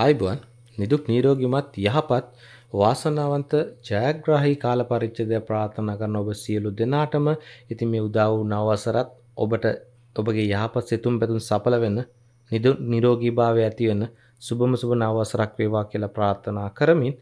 ආයිබුවන් නිදුක් නීරෝගිමත් යහපත් වාසනාවන්ත ජයග්‍රාහි කාල පරිච්ඡේදය ප්‍රාර්ථනා කරන ඔබ සියලු දෙනාටම ඉතින් මේ උදා වූ නව වසරත් ඔබට ඔබගේ යහපත් සිතුම් පැතුම් සඵල වෙන නිරෝගීභාවය ඇති වෙන සුබම සුබ නව වසරක් වේවා කියලා ප්‍රාර්ථනා කරමින්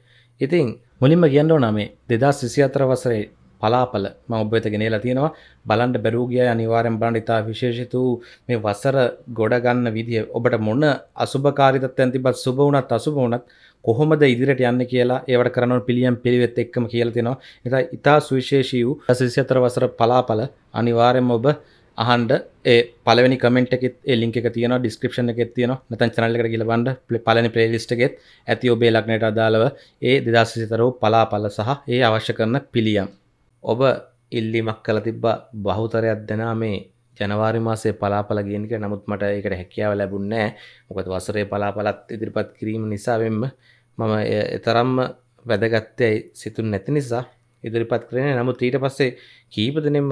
ඉතින් මුලින්ම කියන්න ඕන මේ 2024 වසරේ පලාපල ම ඔබත ගෙනලා තියෙනවා බලන්ට බැරූගිය අනිවාරෙන් බලන්ට ඉතා විශේෂිතු මේ වසර ගොඩගන්න විදිහ ඔබට මොන අසුභකාරිතත් ඇතිබත් සුබ වනත් අසුබ වනත් කොහොමද ඉදිරිට යන්න කියලා ඒවට කරනව පිළියම් පිළිවෙත් එක්කම කියලතිනවා එතා ඉතා සුවිශේෂී වූ සිසිතර වසර පලාපල අනිවාරෙන් ඔබ අහන්ඩ ඒ පලවනි කමෙන්ට එකෙත් එලින්ක තියන ඩිස්ක්‍රපෂන එකෙත් තියන නතන් චනල්ලක කියලබන්ඩ පලනි ප්‍රේලිස්ට්ගෙත් ඇති ඔබේ ලක්නයට අදාළව ඒ දෙදස්සිතරෝ පලාපල සහ ඒ අවශ්‍ය කරන පිළියම් ඔබ ඉල්ලිමක් කළ තිබ්බ බහුතරයක් දෙනා මේ ජනවාරි මාසේ පලාපල ගේනක නමුත් මට එකට හැකියාව ලැබුන්නෑ මොකද වසරේ පලාපලත් ඉදිරිපත් කිරීම නිසාවෙන්ම මම එතරම්ම වැදගත්තයයි සිතුන් නැති නිසා ඉදිරිපත් කරන නමුත් ඊට පස්සේ කීපදනෙම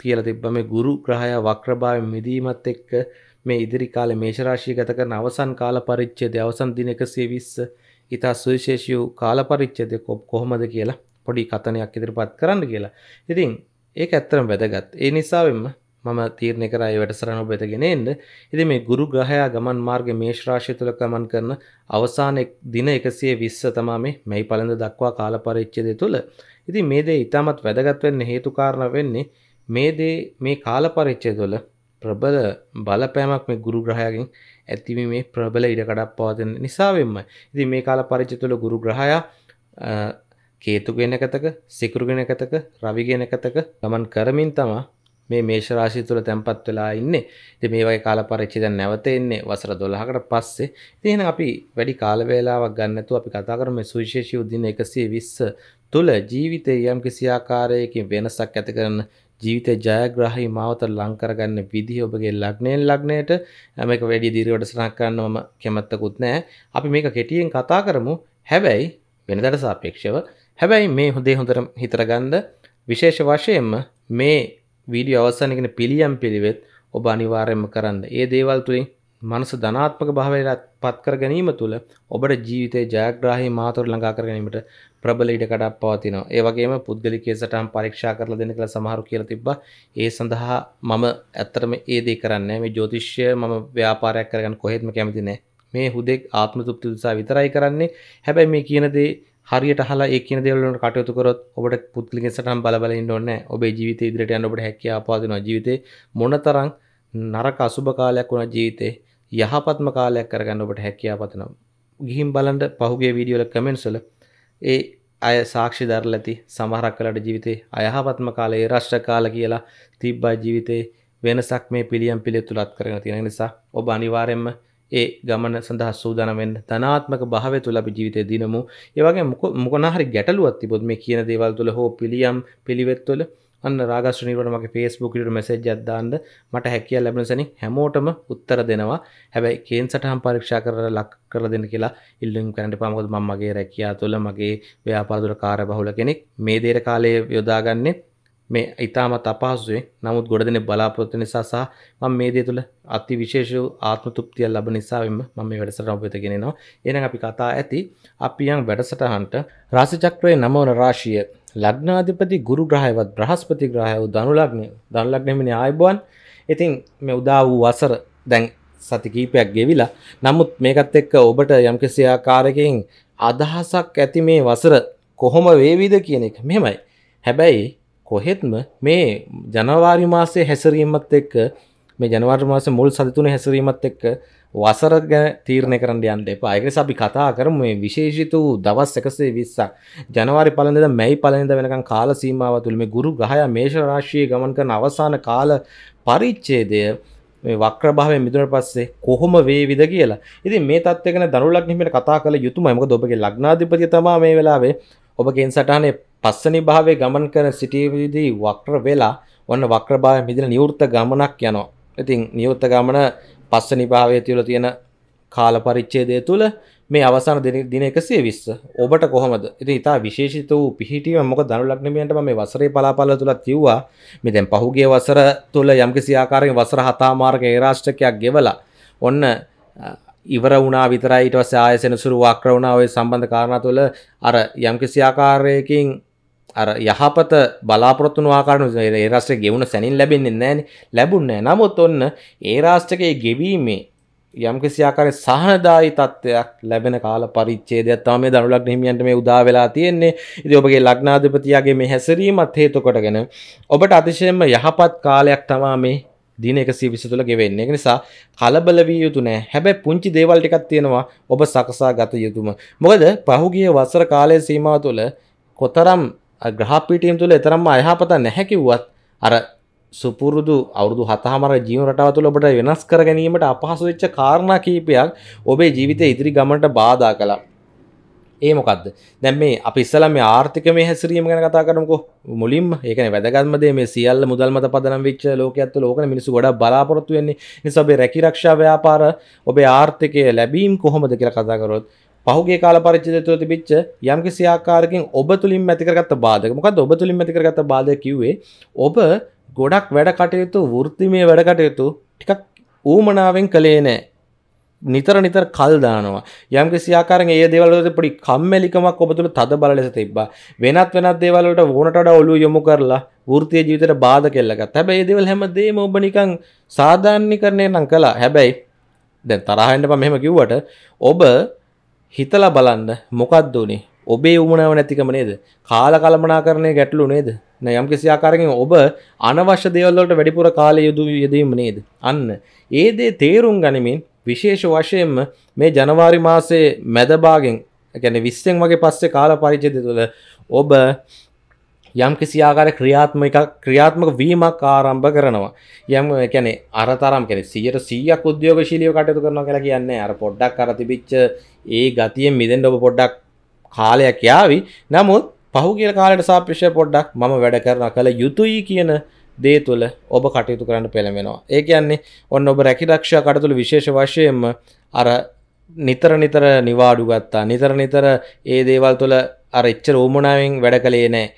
කියල තිබ්බ මේ ගුරු ග්‍රහය වක්‍රභාව මිදීමත් එක්ක මේ ඉදිරි කාල මේශරාශී ගත කරන අවසන් කාල පරිච්චේද අවසන් දින එකසේ විස්ස ඉතා සුවිශේෂයූ කාල පරිච්චේද කොප් කොහොමද කියලා පොඩි කතනයක් ඉදිරිපත් කරන්න කියලා ඉතින් ඒක ඇත්තරම් වැදගත් ඒ නිසාවෙන්ම මම තීරණය කරයි වැඩසරන ඔබෙතගෙන එන්න ඉති මේ ගුරු ග්‍රහයා ගමන් මාර්ග මේශ්‍රාශය තුළ ගමන් කරන අවසාන දින එකසිය විස්ස තමා මේ මැයි පලඳ දක්වා කාලපරිච්චදය තුළ ඉති මේ දේ ඉතාමත් වැදගත්වවෙන්න හේතුකාරණ වෙන්නේ මේ දේ මේ කාලපරිච්චය තුළ ප්‍රබල බලපෑමක් මේ ගුරු ග්‍රහයගෙන් ඇතිවි මේ ප්‍රබල ඉඩකඩක් පවතින නිසාවෙන්ම ඉති මේ කාල පරිච්ච තුළ ගුරු ග්‍රහයා කේතුගෙනකතක සිකුරුගෙනකතක රවිගෙනකතක ගමන් කරමින් තමා මේ මේෂරාශී තුළ තැන්පත් වෙලා ඉන්නේ ඉතින් මේ වගේ කාල පරිච්ඡේද නැවත එන්නේ වසර 12කට පස්සේ ඉතින් එහෙනම් අපි වැඩි කාල වේලාවක් ගන්න නැතුව අපි කතා කරමු සුවිශේෂී උදින 120 තුළ ජීවිතයේ යම් කිසි ආකාරයකින් වෙනසක් ඇති කරන ජීවිතය ජයග්‍රහහි මාවත ලංකරගන්න විදිහ ඔබගේ ලක්නයෙන් ලක්නයට ඇමක වැඩි දිරිවට සනක් කරන්න මම කැමත්තකුත් නෑ අපි මේක කෙටියෙන් කතා කරමු හැබැයි වෙනදට සාපේක්ෂව හැබැයි මේ හොදේ හොඳර හිතරගන්ද විශේෂ වශයෙන්ම මේ වීඩිය අවසානගෙන පිළියම් පිළිවෙත් ඔබ අනිවාරයම කරන්න ඒ දේවල් තුළින් මනස ධනාත්මක භාවයට පත්කර ගැනීම තුළ ඔබට ජීවිතය ජයග්‍රාහි මාතොර ලඟා කරගැනීමට ප්‍රබල ඉඩ කඩක් පවතිනවා ඒ වගේම පුද්ගලිකය සටම් පරීක්ෂා කරලා දෙන කියලා සමහරු කියලා තිබ්බා ඒ සඳහා මම ඇත්තටම ඒ දේ කරන්නේ මේ ජ්‍යොතිෂය මම ව්‍යාපාරයක් කරගන්න කොහෙත්ම කැමති නැහැ මේ හුදෙක් ආත්ම තෘප්ති උදෙසා විතරයි කරන්නේ හැබැයි මේ කියන දේ හරියට හලා ඒ කියන දෙවලට කටයුතු කරොත් ඔබට පුද්ගලික සටහන් බලබල ඉන්න ඕනේ. ඔබේ ජීවිතය ඉදිරියට යන්න ඔබට හැකියාව පාදිනවා. ජීවිතේ මොනතරම් නරක අසුබ කාලයක් වුණා ජීවිතේ යහපත්ම කාලයක් කරගන්න ඔබට හැකියාව පතනවා. ගිහින් බලන්න පහුගිය වීඩියෝ වල කමෙන්ට්ස් වල ඒ අය සාක්ෂි දරලා ඇති සමහරක් කලට ජීවිතේ අයහපත්ම කාලේ රෂ්ට කාල කියලා තිබ්බා ජීවිතේ වෙනසක් මේ පිළියම් පිළිතුලත් කරගෙන තියෙන නිසා ඔබ අනිවාර්යයෙන්ම ඒ ගමන සඳහා සූදානමෙන් ධනාත්මක භාවය තුළ අපි ජීවිතය දිනමු ඒවගේ මොකනහරි ගැටලුවත් තිබොත් මේ කියන දේවල් තුළ හෝ පිළියම් පිළිවෙත් තුළ අන්න රාගශ්‍රනීවට මගේ ෆේස්බුකට මැසේජ් අදදාන්න මට හැකිය ලැබෙනසනි හැමෝටම උත්තර දෙනවා හැබැයි කේන් සටහම් පරීක්ෂා කර ලක් කර දෙන්න කියලා ඉල්ලුම් කරට පාමකොත් මගේ රැකයා තුළ මගේ ව්‍යාපාදුර කාර බහුල කෙනෙක් මේ දේර කාලය යොදාගන්නේ මේ ඉතාමත් අපහසුවේ නමුත් ගොඩ දෙනෙක් බලාපොරොත්තු නිසා සහ මම මේ දේ තුළ අති විශේෂ ආත්ම තෘප්තිය ලැබෙන නිසාවෙම මම මේ වැඩසටහන ඔබ වෙත ගෙනෙනවා. එහෙනම් අපි කතා ඇති අපි යම් වැඩසටහනට රාශි චක්‍රයේ නම වන රාශිය ලග්නාධිපති ගුරු ග්‍රහයවත් බ්‍රහස්පති ග්‍රහය වූ ධනු ලග්නය. ධනු ලග්නය මෙනි ආයුබෝවන්. ඉතින් මේ උදා වූ වසර දැන් සති කීපයක් ගෙවිලා නමුත් මේකත් එක්ක ඔබට යම්කිසි ආකාරයකින් අදහසක් ඇති මේ වසර කොහොම වේවිද කියන එක මෙහෙමයි. හැබැයි කොහෙත්ම මේ ජනවාරි මාසේ හැසරීමත් එක්ක මේ ජනවාර් මාස මුල් සතිතුන හැසරීමත් එක්ක වසර ගැන තීරණය කරන්න යන්න එපා අයකෙස අපි කතා කරම මේ විශේෂිත වූ දවස් එකසේ විස්සා ජනවාරි පලඳද මැයි පලඳ වෙනකම් කාල සීමාව තුළ මේ ගුරු ගහය මේෂරාශයේ ගමන් කරන අවසාන කාල පරිච්චේදය වක්‍රභාවය මිදුන පස්සේ කොහොම වේවිද කියලා ඉති මේ තත්වකන දරුලක් නිමට කතා කළ යුතුමයිමක ඔබගේ ලක්නාධිපති තමා මේ වෙලාවේ ඔබ කෙන් සටහනේ පස්සනි භාවයේ ගමන් කරන සිටීමේදී වක්‍ර වෙලා ඔන්න වක්‍ර භාවය මිදෙන නිවෘත ගමනක් යනවා. ඉතින් නිවෘත ගමන පස්සනි භාවයේ තුල තියෙන කාල පරිච්ඡේදය තුල මේ අවසාන දින 120 ඔබට කොහොමද? ඉතින් ඊට විශේෂිත වූ පිහිටීම මොකද ධනු ලග්නමියන්ට මම මේ වසරේ පලාපල තුලත් කිව්වා. මේ දැන් පහුගිය වසර තුල යම්කිසි ආකාරයකින් වසර හතාමාර්ග ඒ රාෂ්ටකයක් ගෙවලා ඔන්න ඉවර වුණා විතරයි ඊට පස්සේ ආයෙ සෙනසුරු වක්‍ර වුණා ওই සම්බන්ධ කාරණා තුල අර යම්කිසි ආකාරයකින් අර යහපත බලාපොරත්තු වාකාරන ඒරස්ට ගෙවුණ සැනින් ලැබෙන්නේ නෑන ලැබුන්න නමුත් ඔන්න ඒ රාෂ්ටකයේ ගෙවීමේ යම්කිසියාකාරය සහනදායි තත්ත්වයක් ලැබෙන කාල පරිච්චේදයක් තම මේ දනුලක් හිමියන්ට මේ උදා වෙලා තියෙන්නේ ඉති ඔබගේ ලක්නාධපතියාගේ මේ හැසරීමත් හේතුකොටගෙන ඔබට අතිශයෙන්ම යහපත් කාලයක් තමා මේ දින එකසි විසි තුළ ගෙවෙන්නේ නිසා කලබල වී යුතු නෑ හැබැයි පුංචි දේවල් ටිකක් තියෙනවා ඔබ සකසා ගත යුතුම මොකද පහුගිය වසර කාලය සීමාව තුළ කොතරම් ග්‍රහපීටීම් තුළ එතරම්ම අයහපත නැහැකිව්වත් අර සුපුරුදු අවුරදු හතහමර ජීව රටාව තුළ ඔබට වෙනස් කර ගැනීමට අපහසු වෙච්ච කාරණා කීපයක් ඔබේ ජීවිතය ඉදිරි ගමනට බාධා කළා. ඒ මොකක්ද දැන් මේ අපි ඉස්සලම මේ ආර්ථිකමය හැසිරීම ගැන කතා කරමුකෝ මුලින්ම ඒ කියන්නේ වැදගත්ම දේ මේ සියල්ල මුදල් මත පදනම් වෙච්ච ලෝකයක් තුළ ඕකනේ මිනිස්සු ගොඩක් බලාපොරොත්තු වෙන්නේ නිසා ඔබේ රැකී ආරක්ෂා ව්‍යාපාර ඔබේ ආර්ථිකය ලැබීම් කොහොමද කියලා කතා කරොත් පහුගේ කාල පරිච්චිදය තුළ තිබිච්ච යම්කිසි ආකාරකින් ඔබ තුලින් ඇතිකරගත්ත බාධක මොකද ඔබ තුලින් ඇතිකරගත්ත බාධ කිව්වේ ඔබ ගොඩක් වැඩ කටයුතු වෘත්තිමය වැඩ කටයුතු ටිකක් ඌමනාවෙන් කළේ නෑ නිතර නිතර කල් දානවා යම් කිසියාකාරෙන් ඒ දේවල්වලට පොඩි කම්මැලිකමක් ඔබ තුල තද බල ලෙස තිබ්බා වෙනත් වෙනත් දේවල් වලට වුණට වඩා ඔළුව යොමු කරලා වෘත්තීය ජීවිතයට බාධා කෙල්ලගත්තා හැබැයි මේ දේවල් හැමදේම ඔබ නිකන් සාධාරණීකරණය නම් කළා හැබැයි දැන් තරහ වෙන්න බෑ මෙහෙම කිව්වට ඔබ හිතලා බලන්න මොකක්ද උනේ ඔබේ උමනාව නැතිකම නේද කාල කළමනා කරණය ගැටලු නේද නෑ යම් කිසි ආකාරකින් ඔබ අනවශ්‍ය දේවල් වලට වැඩිපුර කාලය යොදවීම නේද අන්න ඒ දේ තේරුම් ගනිමින් විශේෂ වශයෙන්ම මේ ජනවාරි මාසයේ මැද භාගයෙන් يعني 20න් වගේ පස්සේ කාල පරිච්ඡේදය තුළ ඔබ යම් කිසි ආකාර ක්‍රියාත්මක ක්‍රියාත්මක වීමක් ආරම්භ කරනවා යම් කැනෙ අරතරම් කෙනෙ සියට සීයක් උද්‍යෝගශීලිය කටයුතු කරනවා කියලා කියන්නේ අර පොඩ්ඩක් අර තිබිච්ච ඒ ගතියෙන් මිදෙන්න ඔබ පොඩ්ඩක් කාලයක් යාවි නමුත් පහුගිය කාලයට සාපේක්ෂව පොඩ්ඩක් මම වැඩ කරනවා කළ යුතුයි කියන දේ තුළ ඔබ කටයුතු කරන්න පෙළඹෙනවා ඒ කියන්නේ ඔන්න ඔබ රැකිරක්ෂා කටතුළු විශේෂ වශයෙන්ම අර නිතර නිතර නිවාඩු ගත්තා නිතර නිතර ඒ දේවල් තුළ අර එච්චර ඕමනාවෙන් වැඩ කළේ නෑ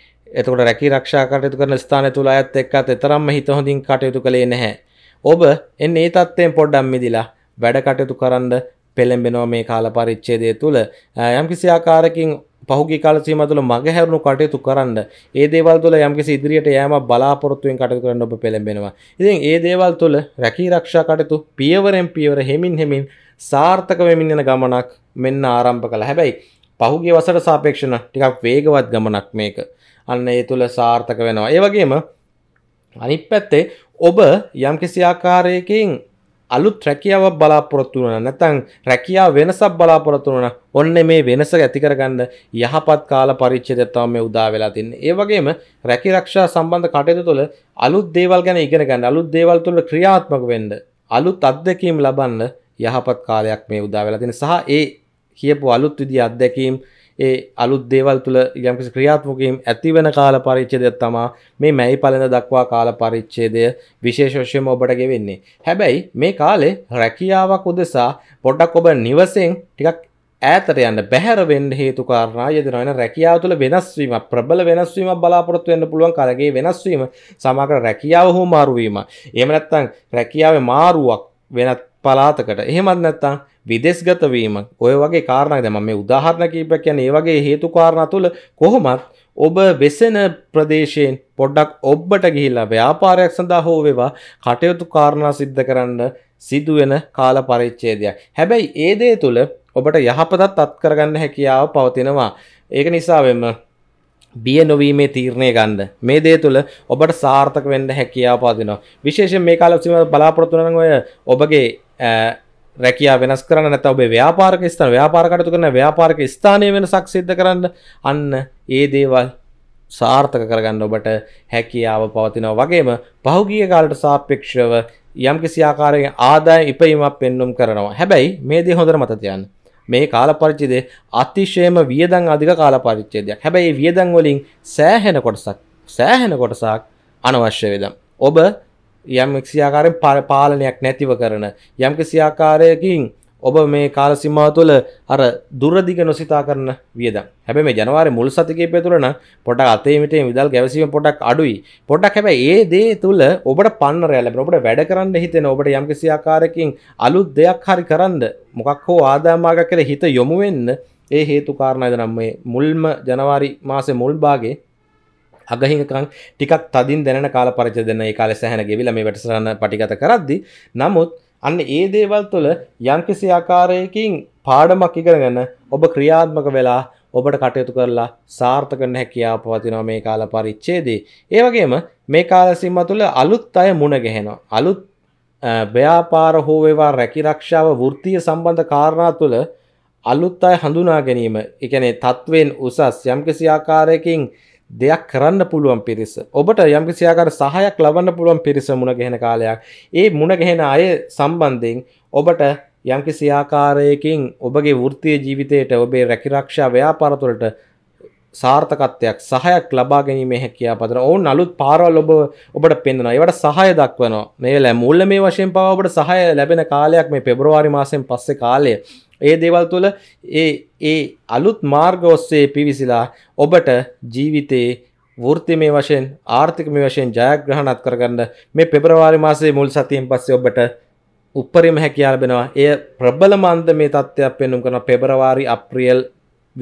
එතකොට රැකී රක්ෂා කටයුතු කරන ස්ථානය තුල අයත් එක්කත් එතරම්ම හිත හොඳින් කටයුතු කළේ නැහැ. ඔබ එන්නේ ඒ தත්ත්වයෙන් පොඩ්ඩක් මිදිලා වැඩ කටයුතු කරන්න පෙළඹෙනවා මේ කාල පරිච්ඡේදය තුල. යම්කිසි ආකාරකින් පහුගිය කාල සීමාව තුළ මගහැරුණු කටයුතු කරන්න ඒ දේවල් තුළ යම්කිසි ඉදිරියට යෑම බලාපොරොත්තුෙන් කටයුතු කරන්න ඔබ පෙළඹෙනවා. ඉතින් ඒ දේවල් තුළ රැකී ආරක්ෂා කටයුතු පියවරෙන් පියවර හෙමින් හෙමින් සාර්ථක වෙමින් යන ගමනක් මෙන්න ආරම්භ කළා. හැබැයි පහුගිය වසරට සාපේක්ෂව ටිකක් වේගවත් ගමනක් මේක. අන්න ඒ තුළ සාර්ථක වෙනවා. ඒ වගේම අනිත් පැත්තේ ඔබ යම් කිසි ආකාරයකින් අලුත් රැකියාවක් බලාපොරොත්තු වෙන නැත්නම් රැකියාව වෙනසක් බලාපොරොත්තු වෙන ඔන්න මේ වෙනස ඇති කරගන්න යහපත් කාල පරිච්ඡේදය තමයි මේ උදා වෙලා තින්නේ. ඒ වගේම රැකී ආරක්ෂා සම්බන්ධ කටයුතු තුළ අලුත් දේවල් ගැන ඉගෙන ගන්න, අලුත් දේවල් තුළ ක්‍රියාත්මක වෙන්න, අලුත් අත්දැකීම් ලබන්න යහපත් කාලයක් මේ උදා වෙලා තින්නේ. සහ ඒ කියපු අලුත් විදිහ අත්දැකීම් ඒ අලුත් දේවල් තුළ යම්කිසි ක්‍රියාත්මකීම් ඇති වෙන කාල පරිච්ඡේදය තමා මේ මැයි පලඳ දක්වා කාල පරිච්ඡේදය විශේෂ වශයෙන්ම ඔබට ගෙවෙන්නේ. හැබැයි මේ කාලේ රැකියාවක් උදෙසා පොඩක් ඔබ නිවසෙන් ටිකක් ඈතට යන්න බැහැර වෙන්න හේතු කාරණා යෙදෙනවා වෙන රැකියාව තුළ වෙනස්වීම ප්‍රබල වෙනස්වීමක් බලාපොරොත්තු වෙන්න පුළුවන් කාලගේ වෙනස්වීම සමහර රැකියාව හෝ මාරු වීම. එහෙම නැත්නම් රැකියාවේ මාරුවක් වෙනත් පලාතකට. එහෙමත් නැත්නම් විදෙස්ගතවීම ඔය වගේ කාරණක් දැම මේ උදාහරණ කීපක් කියන ඒ වගේ හේතු කාරණ තුළ කොහොමත් ඔබ වෙසෙන ප්‍රදේශයෙන් පොඩ්ඩක් ඔබ්බට ගිහිල්ලා ව්‍යාපාරයක් සඳහා හෝ වෙවා කටයුතු කාරණා සිද්ධ කරන්න සිදුවෙන කාල පරිච්ඡේදයක්. හැබැයි ඒ දේ තුළ ඔබට යහපතත් අත්කරගන්න හැකියාව පවතිනවා. ඒක නිසාවෙම බිය නොවීමේ තීරණය ගන්න මේ දේ තුළ ඔබට සාර්ථක වෙන්න හැකියාව පාදිනවා විශේෂයෙන් මේ කාලෙ සිම බලාපොරොත්තු වෙන ඔය ඔබගේ රැකයා වෙනස් කරන්න නැත ඔබේ ව්‍යාපාරක ස්ථාන ව්‍යාපාරකටතු කරන ව්‍යාපාරක ස්ථානය වෙනසක් සිද්ධ කරන්න අන්න ඒ දේවල් සාර්ථක කරගන්න ඔබට හැකියාව පවතිනව වගේම පහුගිය කාලට සාපේක්ෂව යම් කිසි ආකාරයෙන් ආදාය ඉපයීමක් පෙන්නුම් කරනවා. හැබැයි මේ දේ හොඳට මත තියන්න. මේ කාල පරිච්ඡේදය අතිශයම වියදම් අධික කාල පරිච්ඡේදයක්. හැබැයි මේ වියදම් වලින් සෑහෙන කොටසක් සෑහෙන කොටසක් අනවශ්‍ය වේදම්. ඔබ යම් එක්සියාකාරෙන් පාලනයක් නැතිව කරන යම් කිසියාකාරයකින් ඔබ මේ කාල සිම්මාව තුළ අර දුරදිග නොසිතා කරන වියදම්. හැබැයි මේ ජනවාරි මුල් සතිකයේ පෙතුරන පොඩක් අතේ මිටේ විදල් ගැවසීම පොඩක් අඩුයි. පොඩක් හැබැයි ඒ දේ තුළ ඔබට පන්නරය ලැබෙන. ඔබට වැඩ කරන්න හිතෙන. ඔබට යම්කිසි ආකාරයකින් අලුත් දෙයක් හරි කරන්න මොකක් හෝ ආදායම් මාර්ගයක් හිත යොමු වෙන්න ඒ හේතු කාරණා ඉදනම් මේ මුල්ම ජනවාරි මාසේ මුල් භාගයේ අගහිකං ටිකක් තදින් දැන කාල පරච දෙන්න කාල සැහැන ගෙවිල මේ වැටසරන්න පටිගත කරද්දි නමුත් අන්න ඒ දේවල් තුළ යංකිසි ආකාරයකින් පාඩමක් ඉගෙන ඔබ ක්‍රියාත්මක වෙලා ඔබට කටයුතු කරලා සාර්ථක හැකියාව පවතිනවා මේ කාල පරිච්ඡේදේ. ඒ වගේම මේ කාල සීම තුළ අලුත් අය මුණ ගැහෙනවා. අලුත් ව්‍යාපාර හෝ වේවා රැකිරක්ෂාව වෘත්තීය සම්බන්ධ කාරණා තුළ අලුත් අය හඳුනා ගැනීම, ඒ කියන්නේ තත්වෙන් උසස් යම්කිසි ආකාරයකින් දෙයක් කරන්න පුළුවන් පිරිස ඔබට යම්කි සියාකාර සහයක් ලබන්න පුළුවන් පිරිස මුණ ගෙහෙන කාලයක් ඒ මුණ ගෙහෙන අය සම්බන්ධයෙන් ඔබට යම්කි සියාකාරයකින් ඔබගේ වෘත්තිය ජීවිතයට ඔබේ රැකිරක්ෂා ව්‍යාපාරතුළට සාර්ථකත්වයක් සහයක් ලබා ගැනීමේ හැකියා පතර ඔවුන් අලුත් පාරවල් ඔබ ඔබට පෙන්වනවා ඒවට සහය දක්වනවා මේ මුල්ල මේ වශයෙන් පවා ඔබට සහය ලැබෙන කාලයක් මේ පෙබරවාරි මාසයෙන් පස්සේ කාලය ඒ දේවල් තුළ ඒ ඒ අලුත් මාර්ග ඔස්සේ පිවිසිලා ඔබට ජීවිතේ වෘත්තිමය වශයෙන් ආර්ථිකමය වශයෙන් ජයග්‍රහණත් කරගන්න මේ පෙබරවාරි මාසේ මුල් සතියෙන් පස්සේ ඔබට උපරිම හැකියාව ලැබෙනවා. එය ප්‍රබලම අන්දමේ තත්ත්වයක් පෙන්වන කරන පෙබරවාරි අප්‍රියල්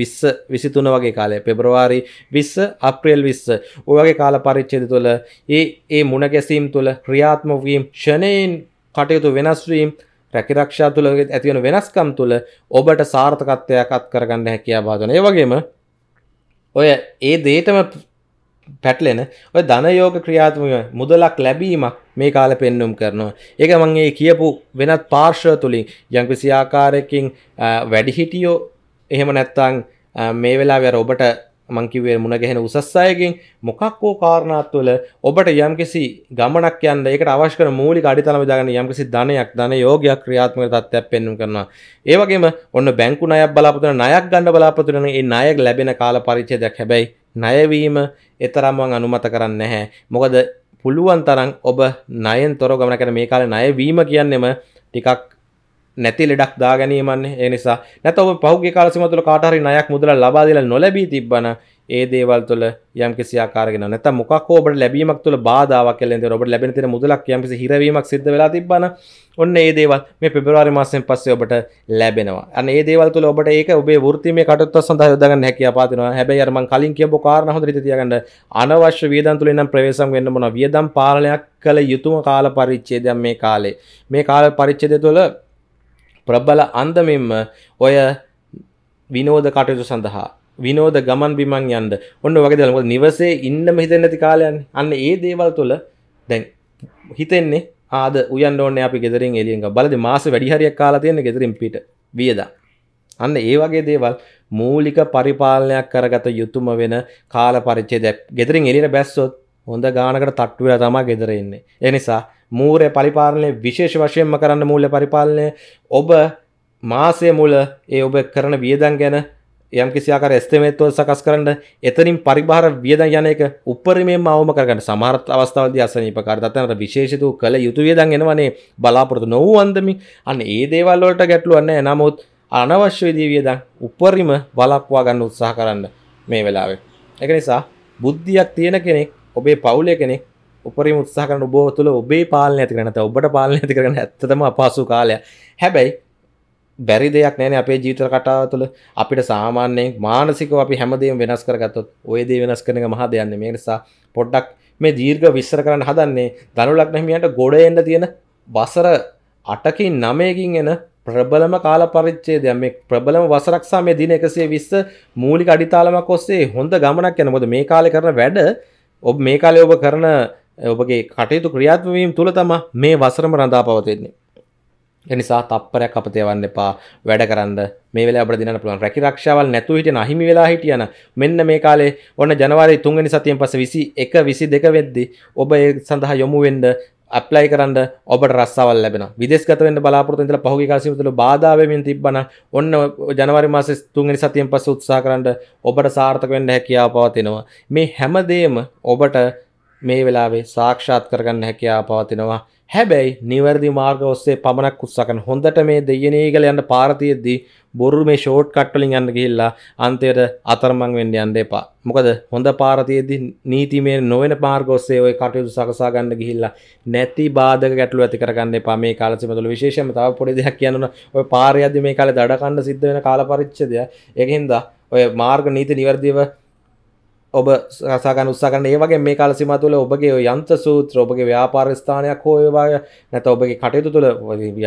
20 23 වගේ කාලය පෙබරවාරි 20 අප්‍රේල් 20 ඔය වගේ කාල පරිච්ඡේද තුළ ඒ ඒ මුණ ගැසීම් තුළ ක්‍රියාත්මක වීම ෂණයෙන් කටයුතු වෙනස් වීම රැකිරක්ෂා තුළ ඇතිවෙන වෙනස්කම් තුළ ඔබට සාර්ථකත්වයක් අත් කරගන්න හැකියා බාදන ඒ වගේම ඔය ඒ දේටම පැටලෙන ඔය ධනයෝග ක්‍රියාත්මක මුදලක් ලැබීමක් මේ කාල පෙන්නුම් කරනවා. ඒක මං ඒ කියපු වෙනත් පාර්ශ්ව තුලින් යම්කිසි ආකාරයකින් වැඩිහිටියෝ එහෙම නැත්නම් මේ වෙලාවේ අර ඔබට මංකිවේ මුණගැහෙන උසස් අයගෙන් මොකක්කෝ කාරණාත්වල ඔබට යම්කිසි ගමනක් යන්න ඒකට අවශ්‍ය මූලි අඩිතලම දාගන්න යම්කිසි ධනයක් ධන යෝගයක් ක්‍රියාත්මක තත්ත්වයක් පෙන්වන්න කරනවා. ඒ වගේම ඔන්න බැංකු ණයක් බලාපොරොත්තු වෙන ණයක් ගන්න බලාපොරොත්තු වෙන මේ ණයක් ලැබෙන කාල පරිච්ඡේදයක් හැබැයි ණයවීම එතරම්ම අනුමත කරන්නේ නැහැ. මොකද පුළුවන් තරම් ඔබ ණයෙන් තොර ගමනකට මේ කාලේ ණයවීම කියන්නෙම ටිකක් නැති ලෙඩක් දා ගැනීමන්නේ ඒ නිසා නැත ඔබ පෞද්ගලික කාලසීම තුළ කාට හරි ණයක් මුදලක් ලබා දීලා නොලැබී තිබ්බන ඒ දේවල් තුළ යම්කිසි ආකාරයකින් නැත්නම් මොකක් හෝ ඔබට ලැබීමක් තුළ බාධාවක් කියලා ඉතින් ඔබට ලැබෙන තියෙන මුදලක් යම්කිසි හිරවීමක් සිද්ධ වෙලා තිබ්බන ඔන්න ඒ දේවල් මේ පෙබරවාරි මාසයෙන් පස්සේ ඔබට ලැබෙනවා. අන්න ඒ දේවල් තුළ ඔබට ඒක ඔබේ වෘත්තීයමය කටයුතු සඳහා යොදා ගන්න හැකියාව පාතිනවා. හැබැයි අර මං කලින් කියපු කාරණා හොඳට ඉතින් තියාගන්න අනවශ්‍ය වියදම් තුලින් නම් ප්‍රවේශම් වෙන්න මොනවා වියදම් පාලනයක් කළ යුතුම කාල පරිච්ඡේදයක් මේ කාලේ. මේ කාල පරිච්ඡේදය තුළ ප්‍රබල අන්දමින්ම ඔය විනෝධ කටයුතු සඳහා විනෝද ගමන් බිමන් යන්න ඔන්න වගේ දලකො නිවසේ ඉන්නම හිතෙන් නැති කාලයන් අන්න ඒ දේවල් තුළ දැන් හිතෙන්නේ ආද උයන් ඕන්න අපි ගෙදරින් එලියෙන්ග බලද මාස වැඩිහරියක් කාලා තියෙන ගෙදරින් පිට වියදා අන්න ඒ වගේ දේවල් මූලික පරිපාලනයක් කරගත යුතුම වෙන කාල පරිච්චේ දැ ගෙදරින් එලින බැස්සොත් හොඳ ගානකට තට්ටුවලා තමා ගෙදරෙන්නේ. එනිසා මූරය පරිපාලනය විශේෂ වශයෙන්ම කරන්න මූල්‍ය පරිපාලනය ඔබ මාසය මුල ඒ ඔබ කරන වියදන් ගැන යම් කිසියාකර ස්තමේත්වව සකස් කරන්න එතනින් පරිභාර වියදන් යන එක උපරිමයෙන්ම අවම කරගන්න සමහරත් අවස්ථාවලදී අසනීපකාර දතනට විශේෂිත කළ යුතු වියදන් එනවනේ බලාපොරොත්තු නොවූ අන්දමින් අන්න ඒ දේවල් වලට ගැටලුවක් නැහැ. නමුත් අනවශ්‍ය විදිහේ වියදන් උපරිම වළක්වා ගන්න උත්සාහ කරන්න මේ වෙලාවේ. ඒක නිසා බුද්ධියක් තියෙන කෙනෙක් ඔබේ පවුලය කෙනෙක් උපරි මුත්සා කරන ඔබෝ තුළ ඔබේ පාලන ඇති කරනත ඔබට පාලන ඇති කරන ඇත්තම අපාසු කාලය හැබැයි බැරි දෙයක් නෑන අපේ ජීවිත කටාව තුළ අපිට සාමාන්‍යයෙන් මානසික අපි හැමදේම වෙනස් කරගත්තොත් ඔය දේ වෙනස් කරන මහ දෙයන්න මේ නිසා පොඩ්ඩක් මේ දීර්ග විස්සර කරන්න හදන්නේ දනුලක් නැමියන්ට ගොඩ එන්න තියෙන වසර අටකින් නමයකින් එන ප්‍රබලම කාල පරිච්චේදය මේ ප්‍රබලම වසරක්සා මේ දින එකසේ විස්ස මූලික අඩිතාලමක් ඔස්සේ හොඳ ගමනක් යනකොද මේ කාලෙ කරන වැඩ ඔබ මේ කාලේ ඔබ කරන ඔබගේ කටයුතු ක්‍රියාත්මවීම තුළ තම මේ වසරම රඳා පවතින්නේ. එනිසා තප්පරයක් අපත යවන්න එපා වැඩ කරන්න මේ වෙලාව අපිට දිනන්න පුළුවන් රැකී ආරක්ෂාවල් නැතුව හිටින අහිමි වෙලා හිටියන මෙන්න මේ කාලේ ඔන්න ජනවාරි 3 වෙනි සතියෙන් පස්සේ 21 22 වෙද්දී ඔබ ඒ සඳහා යොමු වෙන්න ඇප්ලයි කරන්න ඔබට රස්සාවල් ලැබෙන විදෙස්ගතවෙන්න බලාපොරොත්තු ඉඳලා පහුගිය කාලේ සිටලා බාධා වෙමින් තිබ්බනම් ඔන්න ජනවාරි මාසේ 3 වෙනි සතියෙන් පස්සේ උත්සාහ කරන්න ඔබට සාර්ථක වෙන්න හැකියාව පවතිනවා මේ හැමදේම ඔබට මේ වෙලාවේ සාක්ෂාත් කරගන්න හැකියාව පවතිනවා හැබැයි නිවැරදි මාර්ග ඔස්සේ පමණක් උත්සාහ කරන හොඳට මේ දෙයනේ කියලා යන්න පාර තියෙද්දී බොරු මේ ෂෝට් කට් වලින් යන්න ගිහිල්ලා අන්තිමට අතරමං වෙන්න යන්න එපා. මොකද හොඳ පාර තියෙද්දි නීතිමය නොවන මාර්ග ඔස්සේ ওই කටයුතු සකසා ගන්න ගිහිල්ලා නැති බාධක ගැටලු ඇති කරගන්න එපා මේ කාල සීමාවල විශේෂයෙන්ම තව පොඩි දෙයක් කියන්න ඔය පාරේ යද්දි මේ කාලේ දඩ කන්න සිද්ධ වෙන කාල පරිච්ඡේදය. ඒකෙන්ද ඔය මාර්ග නීති નિවර්දිව ඔබ සසාගන උත්සාගන ඒවගේ මේ කාල සිම තුළ ඔබගේ යන්ත සූත්‍ර ඔබගේ ව්‍යාපාරස්ථානයක් හෝයවාගේ නැත ඔබගේ කටයුතු තුළ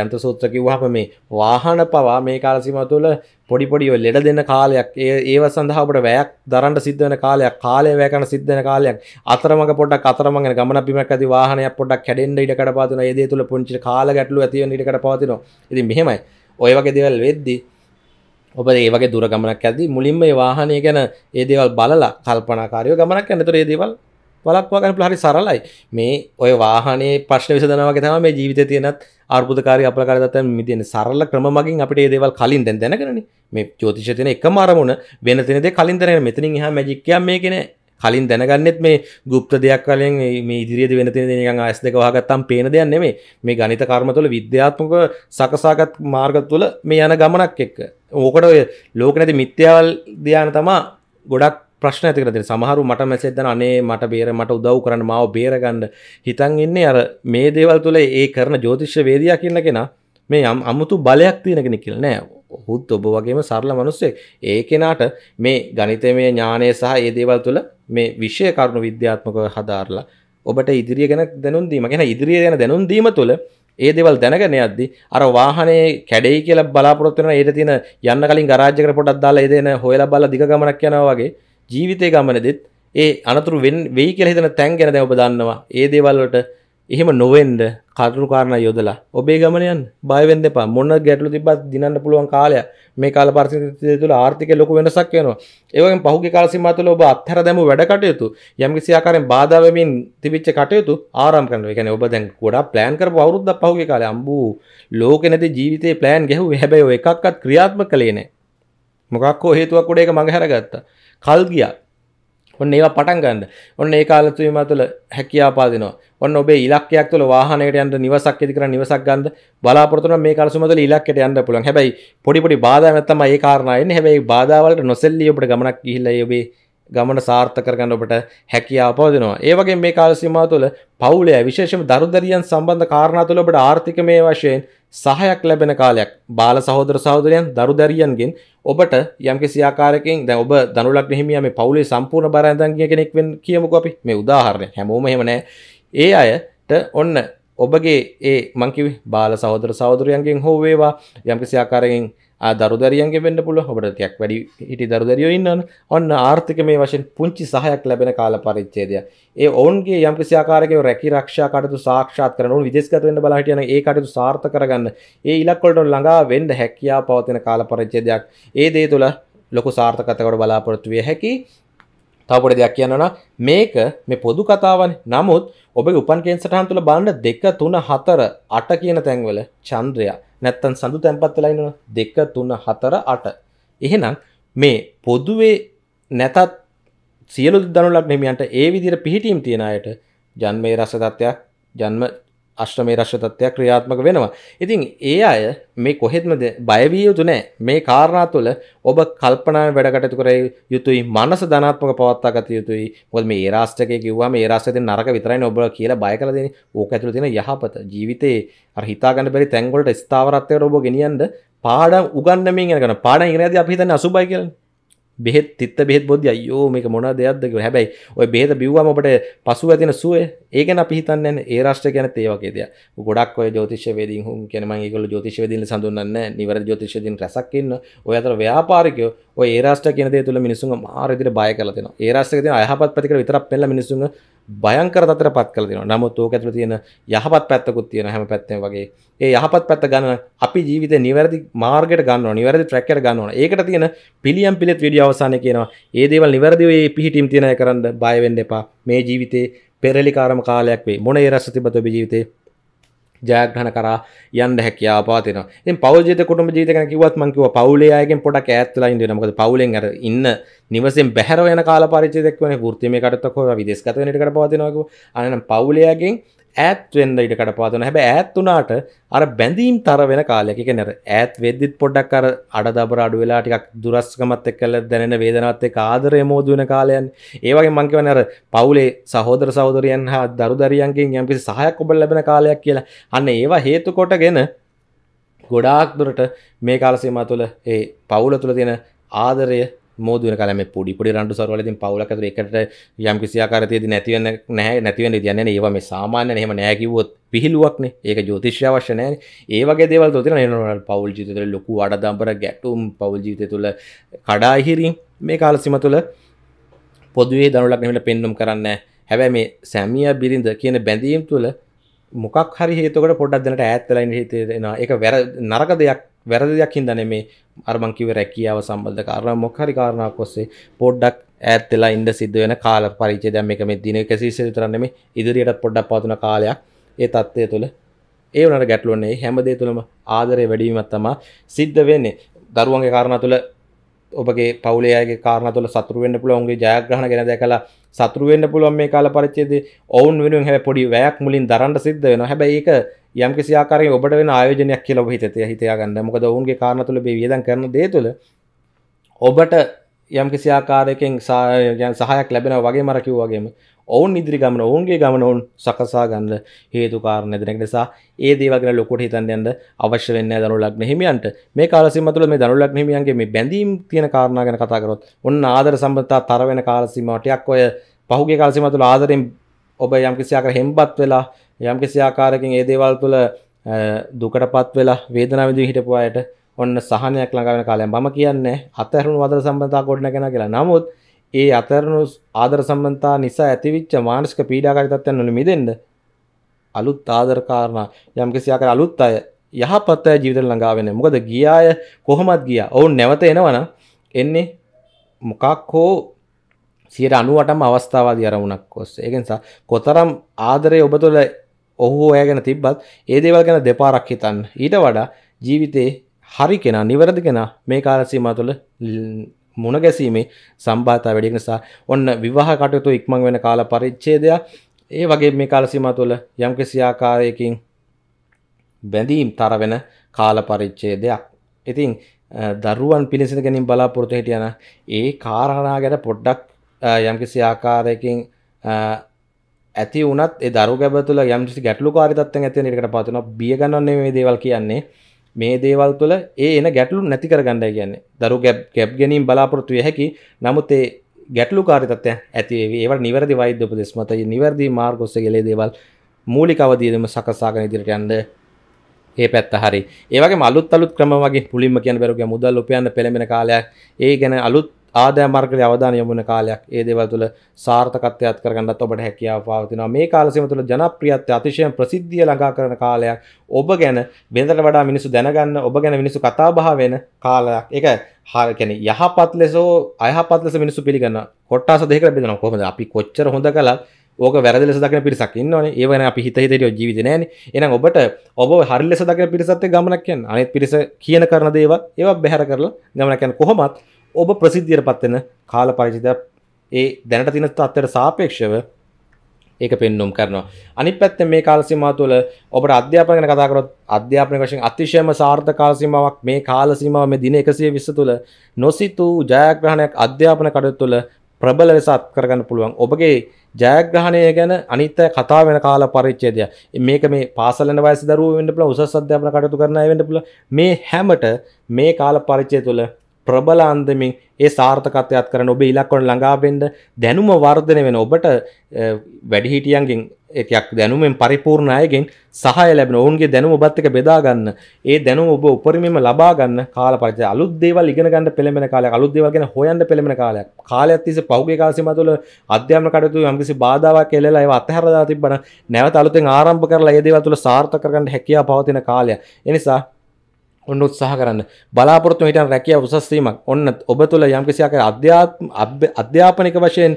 යන්ත සූත්‍ර කිව්හම මේ වාහන පවා මේ කාලසිම තුළ පොඩිපොඩිය ලෙඩ දෙන්න කාලයක් ඒ ඒව සඳහාට වැෑක් දරන්ට සිද්ධන කාලයක් කාලය වැෑකන සිද්ධන කාලයක් අතරමක පොට අතරමග ගමන පිමක් ඇති වාහනයක් පොඩක් කැඩෙන්ට ඉට කටපාතන ඒදේ තුළ පුංචි කාල ගැටලු ඇතිව නිට කටපාතිනවා ඉති මෙහෙමයි ඔය වගේ දෙවල් වෙද්දිී ඔබ ඒවගේ දුර ගමනක් ඇදී මුලින්ම වාහනය ගැන ඒදේවල් බලලා කල්පනකාරයෝ ගමනක් ඇනතර ඒදේවල් වලක්වාගන පලහරි සරලයි මේ ඔය වාහනේ ප්‍රශ්න විසදනවගේ තම මේ ජීවිත තියෙනත් අර්බුදකාරය අපකාරත මිතින සරල ක්‍රම මගින් අපට ඒදේවල් කලින් දැන් දැනකරන මේ චෝතිෂතයන එක මරමුණ වෙන තිනද කලින් දැන මෙතනින් හ මැජික්කයම් මේ කෙන කලින් දැනගන්නෙත් මේ ගුප්ත දෙයක් කලින් මේ ඉදිරිියද වෙන තින නිකන් ඇස් දෙක වහගත්තම් පේන දෙයක් නෙමේ මේ ගනිත කර්ම තුළ විද්‍යාත්මක සකසාගත් මාර්ග තුළ මේ යන ගමනක් එක්ක ඕකට ඔය ලෝක නැති මිත්‍යවල් දයාන තමා ගොඩක් ප්‍රශ්න ඇතිකරති සමහරු මට මැසෙදන අනේ මට බේර මට උදව් කරන්න මාව බේරගන්න හිතන් ඉන්නේ අර මේ දේවල් තුළ ඒ කරන ජෝතිශ්‍ය වේදයා කියන්න කෙන මේ යම් අමුතු බලයක් තියෙන කෙනෙ කියල නෑ හුත් ඔබ වගේම සරල මනුස්සෙක් ඒ කෙනාට මේ ගනිතමය ඥානය සහ ඒ දේවල් තුළ මේ විෂය කරුණු විද්‍යාත්මක හදාරලා ඔබට ඉදිරිය ගැන දැනුන්දීම ගැන ඉදිරිය ගැන දැනුන්දීම තුළ ඒ දෙවල් දැනගෙන යද්දි අර වාහනේ කැඩෙයි කියලා බලාපොරොත්තු වෙනවා ඊට තියෙන යන්න කලින් ගරාජ් එකට පොඩක් දාලා ඒ දෙන හොයලා බලලා දිග ගමනක් යනවා වගේ ජීවිතේ ගමනේදෙත් ඒ අනතුරු වෙන් වෙයි කියලා හිතන තැන් ගැන දැන් ඔබ දන්නවා ඒ දේවල් වලට එහෙම නොවෙන්ඩ කරුණුකාරණ යොදලා ඔබේ ගමනයන් බයවෙන්ද එපා මොන්න ගැටලු තිබත් දිනන්න පුළුවන් කාලය මේ කාල පරිසිතය තුළ ආර්ථික ලොකු වෙනසක් වෙනවා ඒවගේ පහුගේ කාලසිම තුළ ඔබ අත්හැර දැම වැඩ කටයුතු යම්කිසි ආකාරයෙන් බාධාවමින් තිබිච්ච කටයුතු ආරම් කරන එකන ඔබ දැන් ගොඩා ප්ලෑන් කර අවුරුද්ද පහුගේ කාලය අම්බූ ලෝක නැති ජීවිතේ ප්ලෑන් ගැහු හැබැයි එකක්ත් ක්‍රියාත්ම කළේනෑ මොකක්කෝ හේතුවක් ගොඩ එක මඟ හැරගත්ත කල් ගියා ඔන්න ඒවා පටන් ගන්න. ඔන්න ඒ කාලතුවීම තුළ හැකියාපාදිනවා. ඔන්න ඔබේ ඉලක්කයක් තුළ වාහනයකට යන්න නිවසක් ඉදි කරන් නිවසක් ගන්න බලාපොරොත්තු වෙන මේ කාලසුම තුළ ඉලක්කයට යන්න පුළුවන්. හැබැයි පොඩි පොඩි බාධා නැත්තම් ඒ කාරණා එන්නේ. හැබැයි බාධා වලට නොසෙල්ලී ඔබට ගමනක් ගිහිල්ලා ඒ ඔබේ ගමන සාර්ථක කරගන්න ඔබට හැකියාව පවතිනවා. ඒ වගේම මේ කාල සීමාව තුළ පවුලේ විශේෂම දරුදරියන් සම්බන්ධ කාරණා තුළ ඔබට ආර්ථිකමය වශයෙන් සහයක් ලැබෙන කාලයක්. බාල සහෝදර සහෝදරයන් දරුදරියන්ගෙන් ඔබට යම්කිසි ආකාරයකින් දැන් ඔබ දනුලග්න හිමියා මේ පවුලේ සම්පූර්ණ බාර ඇඳන් කෙනෙක් වෙන කියමුකෝ අපි. මේ උදාහරණය. හැමෝම එහෙම නැහැ. ඒ අයට ඔන්න ඔබගේ ඒ මංකිවි බාල සහෝදර සහෝදරයන්ගෙන් හෝ වේවා යම්කිසි ආකාරයෙන් දරුදරියන්ගේ වෙන්න පුල හොට තියක් වැඩි හිටි දරුදරියෝ ඉන්න ඔන්න ආර්ථික මේ වශයෙන් පුංචි සහයක් ලැබෙන කාල පරිච්චේදය ඒ ඔවන්ගේ යම්කිසියාකාරක රැකි රක්ෂා කටතු සාක්ෂාත් කරනු විදෙස්කතවෙන්න බලාහිටියන ඒ කටතු සාර්ථ කරගන්න ඒ ඉලක්කොල්ට ළඟා වෙන්ඩ හැකියා පවතින කාල පරිච්චේදයක් ඒ දේ තුළ ලොකු සාර්ථකතකට බලාපොරොත්තුවය හැකි තවපොට දෙයක් කියන්නන මේක මේ පොදු කතාවන් නමුත් ඔබ උපන් කෙන්සටහන් තුළ බණ්ඩ දෙක තුන හතර අට කියන තැන්වල චන්ද්‍රයා නැත්තන් සඳු තැන්පත් වෙලයින දෙක තුන්න හතර අට එහෙනම් මේ පොදුවේ නැතත් සියලු දනුලක් නෙමියන්ට ඒ විදිර පිහිටීම් තියෙනයට ජන්මේ රසතත්වයක් ජන්ම අශ්‍රමේ රශ්‍රතත්වයක් ක්‍රියාත්මක වෙනවා. ඉතින් ඒ අය මේ කොහෙත්මද බයවිය යුතු නෑ මේ කාරණා තුළ ඔබ කල්පනාව වැඩකටතු කර යුතුයි මනස ධනාත්මක පවත්තා ගත යුතුයි මොකද මේ රාෂ්ට්‍රකය කිව්වා මේ රාෂ්ට්‍රයෙන් නරක විතරයි ඔබ කියලා බය කරලා දෙන්නේ ඕක ඇතුළේ තියෙන යහපත ජීවිතේ අර හිතා ගන්න බැරි තැන් වලට ස්ථාවරත්වයට ඔබ ගෙනියන්න පාඩම් උගන්වමින් යනකන පාඩම් ඉගෙන ගදී අපි හිතන්නේ අසුබයි කියලා බෙත් තිත් බෙත් බොද අයෝ මේක මොන දෙයක්දක හැබැයි ඔය බේද බිව්වම ඔබට පසු ඇතින සුව ඒකන පිහිතන්න ඒ රාෂ්ට ගැන ඒවකේද ගොඩක් ජෝතිෂ වේදී හු කෙනමගේකල ජෝතිෂ වදින සඳන්න නිවර ජෝතිෂදින් රැසක්කන්න ඔය අතර ව්‍යාපාරිකයෝ ඒ රාෂ්ට කියනද තුළ මිනිසුන් මාරදිර බය කලතින ඒරාස්ක තින යහපත් ප්‍රතිකර විතර පෙල්ල මිනිසුන් බයංකර තතර පත් කලතින නමුත් ෝක ඇතුල තියෙන යහපත් පැත්තකුත් තියෙන හැම පැත්තෙන් වගේ ඒ යහපත් පැත්ත ගන්න අපි ජීවිත නිවැරදි මාර්ගට ගන්න නිවැරදි ට්‍රැක්කර ගන්නවන ඒකට තියෙන පිළියම් පිළිත් විඩිය අවසාන කියනවා ඒ දේවල් නිවැරදිවේ පිහිටීම් තියෙන කරන්න බයවෙන්න එපා මේ ජීවිතේ පෙරලිකාරම කාලයක් වේ මොන ඒරස්ස තිබත ජීවිතේ ජයග්‍රහණ කරා යන්න හැකියාව තියෙනවා. ඉතින් පවුල් ජීවිත කුටුම්බ ජීවිත ගැන කිව්වත් මම කිව්වා පවුලේ අයගෙන් පොඩක් ඈත් වෙලා ඉන්න වෙනවා. මොකද පවුලෙන් අර ඉන්න නිවසෙන් බැහැරව යන කාල පරිච්ඡේදයක් වෙන්නේ වෘත්තිමය කටතක් හොර විදේශගත වෙන ඉඩකට පවතිනවා කිව්වා. අනනම් පවුලේ අයගෙන් ඇත්වෙන්න ඉට කටපාතන හැබ ඇත්තුනාට අර බැඳීම් තර වෙන කාලෙක නැර ඇත් වෙද්දිත් පොඩ්ඩක් අර අඩදබර අඩු වෙලා ටිකක් දුරස්කමත් එක් කල දැනෙන වේදනත් එක් ආදරය මෝදුවන කාලයන් ඒවගේ මංකව නැර පවුලේ සහෝදර සෞදරයන් හා දරු දරියන්ගෙන් යම්පි සහයක් ඔබ ලැබෙන කාලයක් කියලා අන්න ඒවා හේතු කොට ගෙන ගොඩාක් දුරට මේ කාලසීම තුළ ඒ පවුල තුළ තියෙන ආදරය මෝදුවන කලම පොඩි පොඩි රන්ඩු සරවලතින් පවුලක් ඇතුළේ එකට යම් කිසි ආකාරයකදී නැතිවෙන්න නැහැ නැතිවෙන්න කියන්නේ ඒවා මේ සාමාන්‍යයෙන් එහෙම නැහැ කිව්වොත් පිහිලුවක්නේ ඒක ජ්‍යොතිෂ්‍ය අවශ්‍ය නැහැ ඒ වගේ දේවල් තෝ තියෙනවා නේනෝනල් පවුල් ජීවිතය තුළ ලොකු අඩදම්බර ගැටුම් පවුල් ජීවිතය තුළ කඩාහිරින් මේ කාලසීම තුළ පොදුවේ දනුලක් නෙමෙට පෙන්නුම් කරන්න හැබැයි මේ සැමියා බිරිඳ කියන බැඳීම් තුළ මොකක් හරි හේතුකට පොඩ්ඩක් දැනට ඈත් වෙලා ඉන්න හිතේ එනවා ඒක වැර නරක දෙයක් වැරදියක් හින්දා නෙමේ අර මං කිව්වේ රැකියාව සම්බන්ධ කාරණා මොකක් හරි කාරණාවක් ඔස්සේ පොඩ්ඩක් ඈත් වෙලා ඉඳ සිද්ධ වෙන කාල පරිච්ඡේදය දැන් මේක මේ දිනක සීසෙ විතර නෙමේ ඉදිරියටත් පොඩ්ඩක් පවතින කාලයක් ඒ தත්ත්වය තුළ ඒ වුණාට ගැටලුවනේ හැම දෙය තුළම ආදරය වැඩි වීමක් තමයි සිද්ධ වෙන්නේ දරුවන්ගේ කාරණා තුළ ඔබගේ පවුලයාගේ කාරණ තුළ සතුරුවෙන්න්න පුළුවන්ගේ ජයග්‍රහණ ගැන දැකලා සතුරුවෙන්න්න පුළුවන් මේ කාල පරිච්චේද ඔවුන් වෙනුවෙන් හැ පොඩි වැයක් මුලින් දරන්න සිද්ධ වෙන හැබැයි ඒක යම් කිසිආකාරය ඔබට වෙන ආයෝජනයක් කියලොබ හිතය හිතයාගන්න මොකද ඔවුන්ගේ කාරණ තුළ වියදන් කරන දේ තුළ ඔබට යම් කිසිආකාරයකින් සායන් සහයක් ලැබෙන වගේ මරකිව් වගේම ඔවුන් ඉදිරි ගමන ඔවුන්ගේ ගමනවුන් සකසා ගන්න හේතුකාරණ දෙනක් නිසා ඒ දේවගෙන ලොකොට හිතන්යන්ට අවශ්‍ය වන්න දනුලක් නහිමියන්ට මේ කාලසිමතුල මේ දනුලක් නහිමියන්ගේ මේ බැඳීම් තියෙන කාරණගෙන කතාකරොත් ඔන්න ආදර සම්බතා තරවෙන කාලසිමටයක් ඔය පහුගේ කාලසිමතුළ ආදරෙන් ඔබ යම්කිසියාක හෙම්බත් වෙලා යම්කිසියාකාරකින් ඒ දේවල් තුළ දුකට පත් වෙලා වේදනාවිදි හිටපුවායට ඔන්න සහනයක් ළඟාවෙන කාලය මම කියන්නේ අතහරුණු වදර සම්බතා ගොඩන කෙන කියලා නමුත් ඒ අතරනු ආදර සම්බන්තා නිසා ඇතිවිච්ච මානසික පීඩාකාරී තත්ත්වයන් වලින් මිදෙන්න අලුත් ආදර කාරණා යම්කිසි ආකාර අලුත් අය යහපත් අය ජීවිතේ ළඟා වෙන්නේ. මොකද ගිය අය කොහොමත් ගියා. ඔවුන් නැවත එනවනම් එන්නේ මොකක් හෝ 98%ම අවස්ථාවාදී අරමුණක් ඔස්සේ. ඒ නිසා කොතරම් ආදරය ඔබ තුළ ඔහු ඔය ගැන තිබ්බත් ඒ දේවල් ගැන දෙපාරක් හිතන්න. ඊට වඩා ජීවිතේ හරි කෙනා, නිවැරදි කෙනා මේ කාල සීමාව තුළ මුණ ගැසීමේ සම්බාධා වැඩි නිසා ඔන්න විවාහ කටයුතු ඉක්මන් වෙන කාල පරිච්ඡේදය ඒ වගේ මේ කාල සීමාව තුළ යම්කිසි ආකාරයකින් බැඳීම් තර වෙන කාල පරිච්ඡේදයක්. ඉතින් දරුවන් පිළිසිඳ ගැනීම බලාපොරොත්තු හිටියන ඒ කාරණා ගැන පොඩ්ඩක් යම්කිසි ආකාරයකින් ඇති වුණත් ඒ දරු ගැබ තුළ යම්කිසි ගැටලුකාරී තත්ත්වයක් ඇති වෙන එකට පාතුන බිය ගන්නවන්නේ මේ දේවල් කියන්නේ. මේ දේවල් තුළ ඒ එන ගැටලු නැති කරගන්න කියන්නේ දරු ගැප් ගැනීම් බලාපොරොත්තුවය හැකි නමුත් ඒ ගැටලු කාරිතත්ය ඇතිවේ ඒවට නිවැරදි වෛද්‍යපදෙස් මතයි නිවැරදි මාර්ගොස්ස ගලේ දේවල් මූලිකවදීදම සකසාගන ඉදිරිට යන්ද ඒ පැත් හරි ඒවගේ මල්ුත් අලුත් ක්‍රම වගේ පුලින්ම කියන බැරුගේ මුදල් උපයන්න පෙළෙන කාලයක් ඒ ගැන අලුත් ආදා මාර්ගල අවධානය යොමුන කාලයක් ඒ දේවල් තුළ සාර්ථකත්වයක් කරගන්නත් ඔබට හැකියාව පවතිනවා මේ කාලසීම තුළ ජනප්‍රියත්වය අතිශයින් ප්‍රසිද්ධිය ළඟා කරන කාලයක් ඔබ ගැන වෙනදට වඩා මිනිස්සු දැනගන්න ඔබ ගැන මිනිස්සු කතා බහ වෙන කාලයක් ඒක හරකැන යහපත් ලෙසෝ අයහපත් ලෙස මිනිස්සු පිළිගන්න කොට්ටාස දෙක බෙදෙනවා කොහොමද අපි කොච්චර හොඳ කළත් ඕක වැරදි ලෙස දකින පිරිසක් ඉන්නවනේ ඒ වෙන අපි හිත හිතේට ජීවිත නෑනේ එහෙනම් ඔබට ඔබ හරි ලෙස දකින පිරිසත් එක්ක ගමනක් යන්න අනිත් පිරිස කියන කරන දේවල් ඒවා බැහැර කරලා ගමනක් යන්න කොහොමත් ඔබ ප්‍රසිද්ධියට පත්වෙන කාල පරිචිත ඒ දැනට තින තත්වයට සාපේක්ෂව ඒක පෙන්නුම් කරනවා අනි පැත්ත මේ කාලසිමා තුළ ඔබට අධ්‍යාපනගෙන කතාකරොත් අධ්‍යාපන වශයෙන් අතිශයම සාර්ථ කාලසිමාවක් මේ කාලසිමාව මේ දින එකසිය විස්ස තුළ නොසිතූ ජයග්‍රහණයක් අධ්‍යාපන කඩ තුළ ප්‍රබල ලෙස අත් කරගන්න පුළුවන් ඔබගේ ජයග්‍රහණය ගැන අනිත කතා වෙන කාල පරිච්ඡේදය. මේක මේ පාසලන වයස දරුවෝ වෙන්න පුළුවන් උසස් අධ්‍යාපන කටයුතු කරන අය වෙන්න පුළුවන්. මේ හැමත මේ කාල පරිච්ඡේදය තුළ ප්‍රබලාන්දමින් ඒ සාර්ථකත්වයක් කරන ඔබ ඉලක්කොන ළඟාවෙන්ඩ දැනුම වර්ධන වෙන ඔබට වැඩිහිටියන්ගෙන් එකක් දැනුමෙන් පරිපූර්ණ අයගෙන් සහය ලැබෙන ඔවුන්ගේ දැනුම ඔබත් එක බෙදාගන්න ඒ දැනුම ඔබ උපරිමම ලබාගන්න කාල පරිච අලුත්දේවල් ඉගෙනගන්න පෙළෙන කාලය අලුත්දේවගෙන හොයන්න පෙළෙන කාලයක් කාලයක් තිස පහුගේ කාසිම තුළ අධ්‍යාපන කටයුතු යම්කිසි බාධාවක් කෙලලා ඒව අතහැරලා තිබ්බන නැවත අලුතෙන් ආරම්භ කරලා ඒ දේවල් තුළ සාර්ථක කරගන්න හැකියාව පවතින කාලය එනිසා ඔන්න උත්සාහ කරන්න බලාපොරොත්තු හිටන් රැකියාව උසස් වීමක් ඔන්න ඔබ තුළ යම්කිසි ආකාර අධ්‍යාත්ම අධ්‍යාපනික වශයෙන්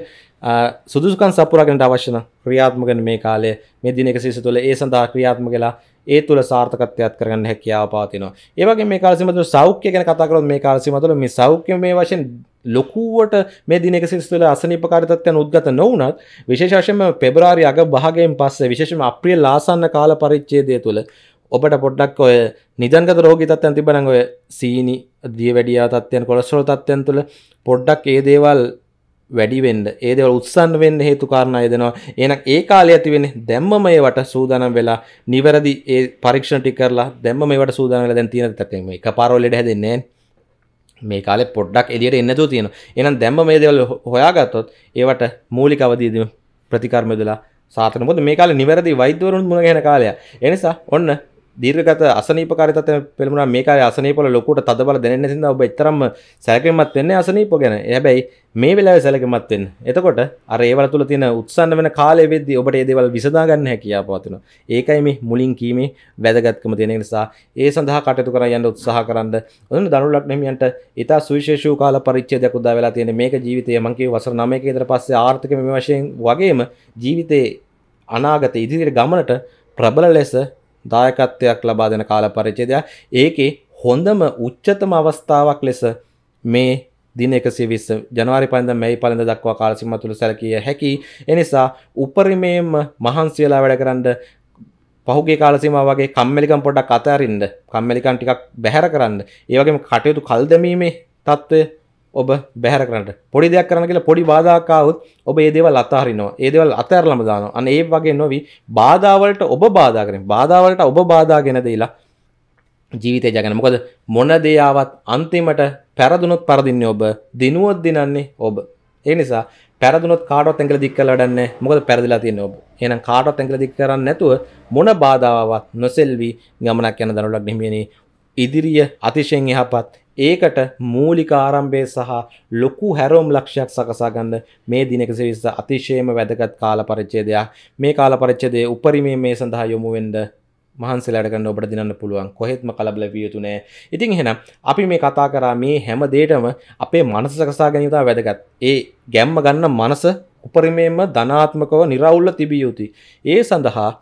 සුදුසුකම් සපුරාගෙනට අවශ්‍ය නම් ක්‍රියාත්මක වෙන මේ කාලය මේ දින 120 තුළ ඒ සඳහා ක්‍රියාත්මක වෙලා ඒ තුළ සාර්ථකත්වයක් කරගන්න හැකියාව පවතිනවා. ඒ වගේම මේ කාල සීමාව තුළ සෞඛ්‍ය ගැන කතා කරොත් මේ කාල සීමාව තුළ මේ සෞඛ්‍ය මේ වශයෙන් ලොකුවට මේ දින 120 තුළ අසනීපකාරී තත්ත්වයන් උද්ගත නොවුනත් විශේෂ වශයෙන්ම පෙබරවාරි අග භාගයෙන් පස්සේ විශේෂයෙන්ම අප්‍රේල් ආසන්න කාල පරිච්ඡේදය තුළ ඔබට පොඩ්ඩක් ඔය නිදන්ගත රෝගී තත්ත්වයන් තිබෙනම් ඔය සීනි දිය වැඩියා තත්ත්වයන් කොලෙස්ටරෝල් තත්ත්වයන් තුළ පොඩ්ඩක් ඒ දේවල් වැඩි වෙන්න ඒ දේවල් උත්සන්න වෙන්න හේතු කාරණා යදෙනවා එහෙනම් ඒ කාලේ ඇති වෙන්නේ දැම්ම මේවට සූදානම් වෙලා නිවැරදි ඒ පරීක්ෂණ ටික කරලා දැම්ම මේවට සූදානම් වෙලා දැන් තියෙන තත්ත්වය මේ එකපාරවලට හැදෙන්නේ නැහැ මේ කාලේ පොඩ්ඩක් එළියට එන්න නැතුව තියෙනවා එහෙනම් දැම්ම මේ දේවල් හොයාගත්තොත් ඒවට මූලික අවදීදී ප්‍රතිකර්ම යොදලා සාතන මොකද මේ කාලේ නිවැරදි වෛද්‍යවරුන් මුණ ගැහෙන කාලය ඒ නිසා ඔන්න දීර්ගත අසනීපකාරතත පෙළමුණ මේකර අසනීපල ලොකුට තදබල දෙන්න සිද ඔබ එතරම් සැකමත් වෙන්නේ අසනීප ගැන හැබැයි මේ වෙලා සැලකමත්වෙන් එතකොට අර ඒවල තුළ තින උත්සන්න වෙන කාලය වෙද්දි ඔබට ඒදවල් විසදාගන්න හැකියා පවතින ඒකයි මේ මුලින් කීමේ වැදගත්කම තියෙන නිසා ඒ සඳහා කටයුතු කර යන්න උත්සාහ කරන්න ඔන්න දනුලක් නමියන්ට ඉතා සුවිශේෂූ කාල පරිච්ඡේදයක් උදා වෙලා තියෙන මේක ජීවිතය මං කිව්ව වසර 9 ක ඉඳලා පස්සේ ආර්ථික මේ වශයෙන් වගේම ජීවිතේ අනාගත ඉදිරියට ගමනට ප්‍රබල ලෙස දායකත්වයක් ලබා දෙන කාල පරිච්ඡේදය. ඒකේ හොඳම උච්චතම අවස්ථාවක් ලෙස මේ දින 120 ජනවාරි පළඳ මැයි පළඳ දක්වා කාල සීමාව තුළ සැලකිය හැකි. එනිසා උපරිමයෙන්ම මහන්සි වෙලා වැඩ කරන්න පහුගේ කාල සීමාව වගේ කම්මැලිකම් පොඩ්ඩක් අතහරින්න, කම්මැලිකම් ටිකක් බැහැර කරන්න. ඒ වගේම කටයුතු කල් දැමීමේ తත්වය ඔබ බැහර කරට පොඩි දෙයක් කරන කියලා පොඩි බාධාකාවත් ඔබ ඒදේවල් අතාහරිනවා ඒදවල් අතෑරලම දානවා අන ඒ වගේ නොවී බාධාවලට ඔබ බාධාකරින් බාධාවලට ඔබ බාධාගෙන දෙලා ජීවිතය ජගන මොකද මොන දෙයාවත් අන්තිමට පැරදුනොත් පරදින්න ඔබ දිනුවොත් දිනන්නේ ඔබ ඒ නිසා පැරදුනොත් කාටොත් ඇඟල දික් කළ වැඩන්න මොකද පැරදිලා තියෙන ඔබ එහෙනම් කාටොත් ඇඟල දික් කරන්නේ නැතුව මොන බාධාවත් නොසෙල්වි ගමනක් යන දරුවක් නිමියනේ ඉදිරිය අතිශයෙන් යහපත් ඒකට මූලික ආරම්භය සහ ලොකු හැරෝම් ලක්ෂයක් සකසා ගන්න මේ දින 120 අතිශයම වැදගත් කාල පරිච්ඡේදයක් මේ කාල පරිච්ඡේදයේ උපරිමයේ මේ සඳහා යොමු වෙන්න මහන්සලට ගන්න ඔබට දිනන්න පුළුවන් කොහෙත්ම කලබල විය යුතු නෑ. ඉතින් එහෙනම් අපි මේ කතා කරා මේ හැම දෙයකම අපේ මනස සකසා ගැනීම තමයි වැදගත්. ඒ ගැම්ම ගන්න මනස උපරිමයෙන්ම ධනාත්මකව निराවුල්ව තිබිය යුතුයි. ඒ සඳහා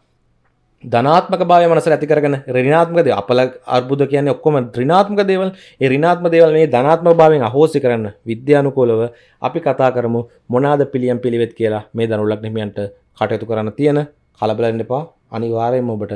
ධනාත්මක භාවය මනසට ඇති කරගෙන ඍණාත්මක දේ අපල අර්බුද කියන්නේ ඔක්කොම ඍණාත්මක දේවල්. ඒ ඍණාත්මක දේවල් මේ ධනාත්මක භාවයෙන් අහෝසි කරන්න විද්‍යානුකූලව අපි කතා කරමු මොනවාද පිළියම් පිළිවෙත් කියලා මේ දනුලක් හිමියන්ට කටයුතු කරන්න තියෙන කලබල වෙන්න එපා. අනිවාර්යයෙන්ම ඔබට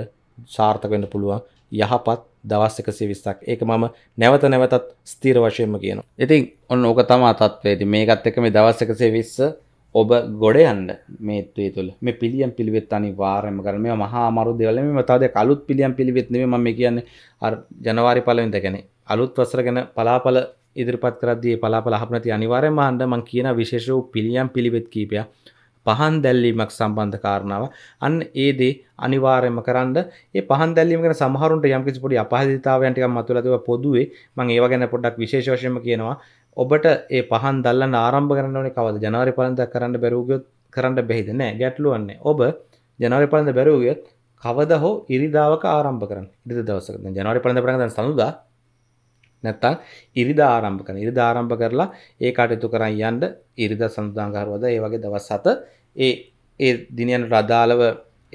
සාර්ථක වෙන්න පුළුවන් යහපත් දවස් 120ක්. ඒක මම නැවත නැවතත් ස්ථිර වශයෙන්ම කියනවා. ඉතින් ඔන්න ඕක තමයි තත්ත්වය. ඉතින් මේකත් එක්ක මේ දවස් 120 ඔබ ගොඩ යන්න මේත්වේ තුළ මේ පිළියම් පිළිවෙත් අනි වාරම කරම මේ මහා අමරු දෙවල මේ මතාද කලුත් පිළියම් පිළිවෙත් නෙමෙයි මම කියන්නේ අර ජනවාරි පළවෙනිද කියන්නේ අලුත් වසර ගැන පලාපල ඉදිරිපත් කරද්දී පලාපල අහපු නැති අනිවාර්යයෙන්ම අහන්න මම කියන විශේෂ වූ පිළියම් පිළිවෙත් කීපයක් පහන් දැල්ලීමක් සම්බන්ධ කාරණාව අන්න ඒ දේ අනිවාර්යයෙන්ම කරන්න ඒ පහන් දැල්ලීම ගැන සමහරුන්ට යම්කිසි පොඩි අපහසුතාවයන් ටිකක් මතුවලා තිබා පොදුවේ මම ඒව ගැන පොඩ්ඩක් විශේෂ වශයෙන්ම කියනවා ඔබට ඒ පහන් දල්ලන්න ආරම්භ කරන්නනේ කවද ජනවාරි පලඳ කරන්න බැරූගයොත් කරන්න බෙහිද නෑ ගැටලුවන්නේ ඔබ ජනවාරි පලඳ බැරූගයොත් කවද හෝ ඉරිදාවක ආරම්භ කරන්න ඉරි දවසක ජනවාරි පලඳ පරග සඳුදා නැත්තං ඉරිදා ආරම්භ කරන ඉරිදා ආරම්භ කරලා ඒ කටයුතු කරන්න යන්න ඉරිදා සඳදාංගාරවද ඒ වගේ දවස් සත ඒ ඒ දිනයන් රදාලව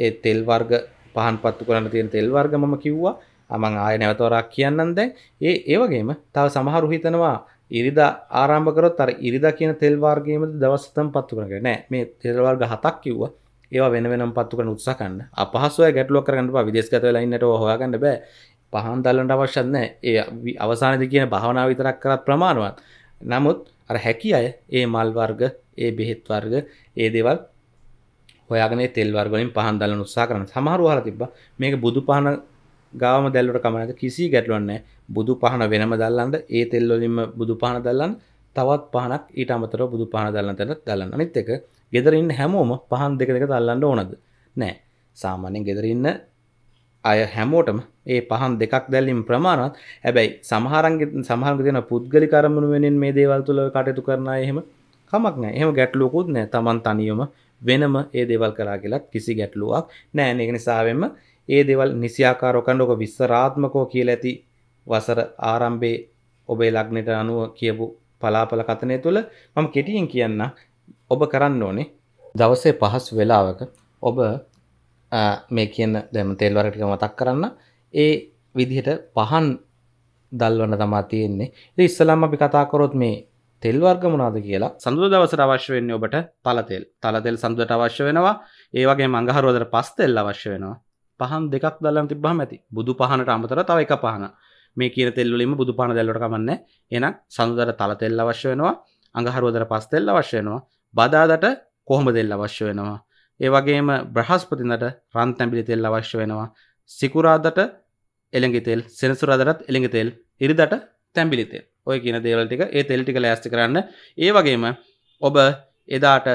ඒ තෙල් වර්ග පහන් පත්තු කරන්න තියෙන තෙල් වර්ග මම කිව්වා අමං ආය නැවතවරක් කියන්නන් දැන් ඒ ඒවගේම තව සමහරු හිතනවා ඉරිදා ආරම්භකරොත් අර ඉරිදා කියන තෙල් වර්ගයේමද දවස්තම පත්තු කරගෙන නෑ මේ තෙල් වර්ග හතක් කිව්වා ඒවා වෙන වෙනම පත්තු කරන උත්සාහ කරන්න අපහසුය ගැටලුවක් කරගන්න එපා විදේශගත වෙලා ඉන්නට ඔය හොයාගන්න බෑ පහන් දල්ලන්න අවශ්‍ය නැහැ ඒ අවසානයේදී කියන භාවනාව විතරක් කරත් ප්‍රමාණවත් නමුත් අර හැකි අය ඒ මල් වර්ග ඒ බෙහෙත් වර්ග ඒ දේවල් හොයාගෙන තෙල් වර්ග වලින් පහන් දල්ලන්න උත්සාහ කරන සමහරව හරලා තිබ්බා මේක බුදු පහන ගාම දැල්ලට කමනද කිසි ගැටලුවන්න බුදු පහන වෙනම දල්ලන්ට ඒ තෙල්ලොලින්ම බුදු පහන දල්ලන් තවත් පහනක් ඊට අමතර බුදු පහන දල්ලන්තට දල්ලන්න අනිත් එක ගෙදරන්න හැමෝම පහන් දෙක දෙක දල්ලන්න ඕනද නෑ සාමාන්‍යෙන් ගෙදරන්න අය හැමෝටම ඒ පහන් දෙකක් දැල්ලින් ප්‍රමාණත් හැබැයි සමහරන්ගේ සමහර දෙන පුද්ගලි කරමුණු වෙනින් මේ දේවල් තුළ කටයුතු කරන එහෙම කමක් නෑ එහෙම ගැටලුවකුත් නෑ තමන් තනියම වෙනම ඒ දේවල් කරා කියලත් කිසි ගැටලුවක් නෑ ඒක නිසාවෙන්ම ඒ දෙවල් නිසියාකාර ඔකණ්ඩෝක විස්සරාත්මකෝ කියල ඇති වසර ආරම්භේ ඔබේ ලග්නට අනුව කියපු පලාපල කතනය තුළ මම කෙටියෙන් කියන්න ඔබ කරන්න ඕනේ දවසේ පහස් වෙලාවක ඔබ මේ කියන්න දැම තෙල්වරටික මතක් කරන්න ඒ විදිහට පහන් දල්වන්න තමා තියෙන්නේ ඉස්සලම් අපි කතාකොරොත් මේ තෙල් වර්ග මොනාද කියලා සඳුදා දවසට අවශ්‍ය වෙන්නේ ඔබට තලතෙල්. තලතෙල් සඳුදට අවශ්‍ය වෙනවා. ඒ වගේම අඟහරුවාදට පස්තෙල් අවශ්‍ය වෙනවා. පහන් දෙකක් දල්ලන්න තිබ්බහම ඇති බුදු පහනට අමතර තව එක පහන මේ කියන තෙල්වලින්ම බුදු පහන දැල්ලට කමන්නේ එහෙනම් සඳුදර තල තෙල් අවශ්‍ය වෙනවා අඟහරුවදර පස් තෙල් අවශ්‍ය වෙනවා බදාදට කොහොම තෙල් අවශ්‍ය වෙනවා ඒ වගේම බ්‍රහස්පතින්දට රන් තැඹිලි තෙල් අවශ්‍ය වෙනවා සිකුරාදට එළඟි තෙල් සෙනසුරාදටත් එළඟි තෙල් ඉරිදට තැඹිලි තෙල් ඔය කියන දේවල් ටික ඒ තෙල් ටික ලෑස්ති කරන්න ඒ වගේම ඔබ එදාට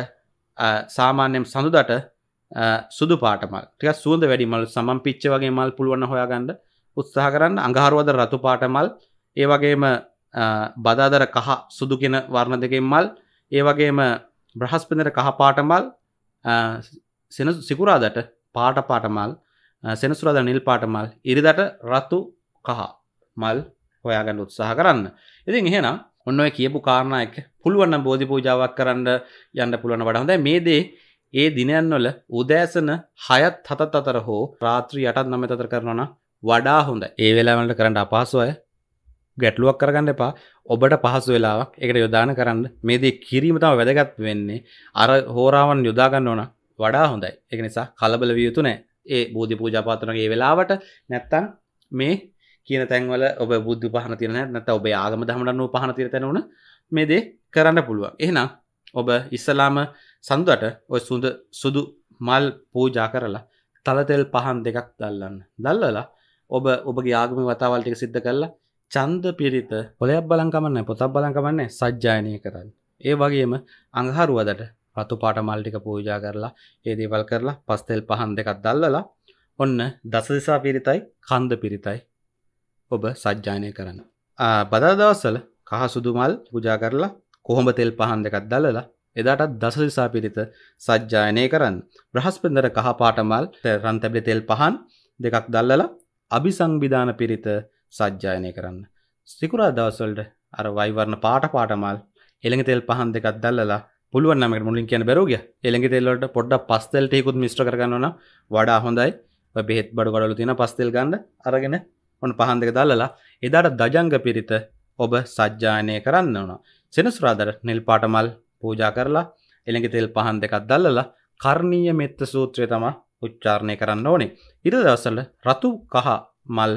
සාමාන්‍යයෙන් සඳුදට සුදු පාටමල් ටික සුවඳ වැඩිමල් සමන් පිච්ච වගේ මල් පුළුවන්න හොයාගන්න උත්සාහ කරන්න අඟහරුවද රතු පාටමල් ඒ වගේම බදාදර කහ සුදුගෙන වර්ණ දෙකෙන් මල් ඒ වගේම බ්‍රහස්පිඳර කහ පාටමල් සෙන සිකුරාදට පාට පාටමල් සෙනසුරාද නිල් පාටමල් ඉරිදට රතු කහ මල් හොයාගන්න උත්සාහ කරන්න ඉතින් එහෙනම් ඔන්න ඔය කියපු කාරණා එක පුළුවන් නම් බෝධි පූජාවක් කරන්න යන්න පුළුවන් වඩා හොඳයි මේ දේ ඒ දිනයන්වල උදෑසන හයත් හතත් අතර හෝ රාත්‍රී යටත් නම තතර කරනවන වඩා හොඳ ඒ වෙලාවලට කරන්න අපහසුවය ගැටලුවක් කරගන්න එපා ඔබට පහසු වෙලාවක් එකට යොදාන කරන්න මේදී කිරීම තම වැදගත් වෙන්නේ අර හෝරාවන් යොදාගන්න ඕන වඩා හොඳයි එක නිසා කලබල වියයුතු නෑ ඒ බෝධි පූජාපාතනගේ වෙලාවට නැත්තන් මේ කියන තැන්වල ඔබ බුද්ධ පහන තිරන නැත ඔබේ ආගම දහමටන්නුව පහන තිර තැනවන මේදේ කරන්න පුළුවන් එහෙනම් ඔබ ඉස්සලාම සඳුවට ඔය සුඳ සුදු මල් පූජා කරලා තලතෙල් පහන් දෙකක් දල්ලන්න දල්ලලා ඔබ ඔබගේ ආගම වතාවල්ටික සිද්ධ කරලා චන්ද පිරිත පොලයක් බලංකමන්න පොතක් බලංකමන්නේ සජ්ජායනය කරන්න ඒ වගේම අඟහරුවදට රතු පාට මල්ටික පූජා කරලා ඒදේවල් කරලා පස්තෙල් පහන් දෙකක් දල්ලලා ඔන්න දසදිසා පිරිතයි කන්ද පිරිතයි ඔබ සජ්ජානය කරන්න බදදවසල කහ සුදුමල් පුජා කරලා කොහොඹ තෙල් පහන් දෙකක් දලලා එදාටත් දසදිසා පිරිත සජ්ජායනය කරන්න. බ්‍රහස්පෙන්දර කහපාටමල් රන්තැබලි තෙල් පහන් දෙකක් දල්ලලා අභිසංවිධාන පිරිත සජ්ජායනය කරන්න. සිකුරා දවස්වලට අර වයිවරණ පාට පාටමල් එළඟ තෙල් පහන් දෙකක් දල්ලලා පුළුවන් නමකට මුලින් කියන බැරෝගිය එළඟ තෙල්වලට පොඩ්ඩක් පස්තෙල් ටිකකුත් මිශ්‍ර කරගන්න ඕන වඩා හොඳයි. ඔය බෙහෙත් බඩු කඩවල තියෙන පස්තෙල් ගන්න අරගෙන ඔන්න පහන් දෙක දල්ලලා එදාට දජංග පිරිත ඔබ සජ්ජායනය කරන්න ඕන. සෙනසුරාදර නිල් පාටමල් පූජා කරලා එළඟ තෙල් පහන් දෙකක් දල්ලලා කර්ණීය මෙත්ත සූත්‍රය තමා උච්චාරණය කරන්න ඕනේ ඉර දවසල රතු කහ මල්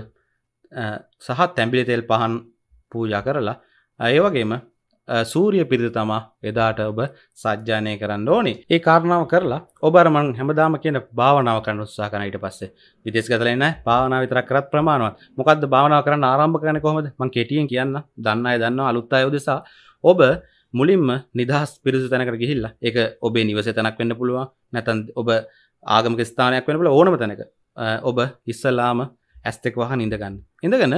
සහ තැම්බිලි තෙල් පහන් පූජා කරලා ඒ වගේම සූරිය පිරිත තමා එදාට ඔබ සජ්ජානය කරන්න ඕනේ ඒ කාරණාව කරලා ඔබරමන් හැමදාම කියන භාවනාව කරන්න උත්සා කරන ඊට පස්සේ විදේශ ගතලා ඉන්න භාවනාව විතරක් කරත් ප්‍රමාණවත් මොකද්ද භාවනාව කරන්න ආරම්භ කරන්නේ කොහොමද මම කෙටියෙන් කියන්න දන්න අය දන්නවා අලුත් අය උදෙසා ඔබ මුලින්ම නිදහස් පිරිසු තැනකට ගිහිල්ල එක ඔබේ නිවස තැනක් වෙන්න පුළුවන් නැතන් ඔබ ආගමක ස්ථානයක් වෙනල ඕනම තැනක ඔබ ඉස්සල්ලාම ඇස්තෙක් වහ ඉඳගන්න ඉඳගන්න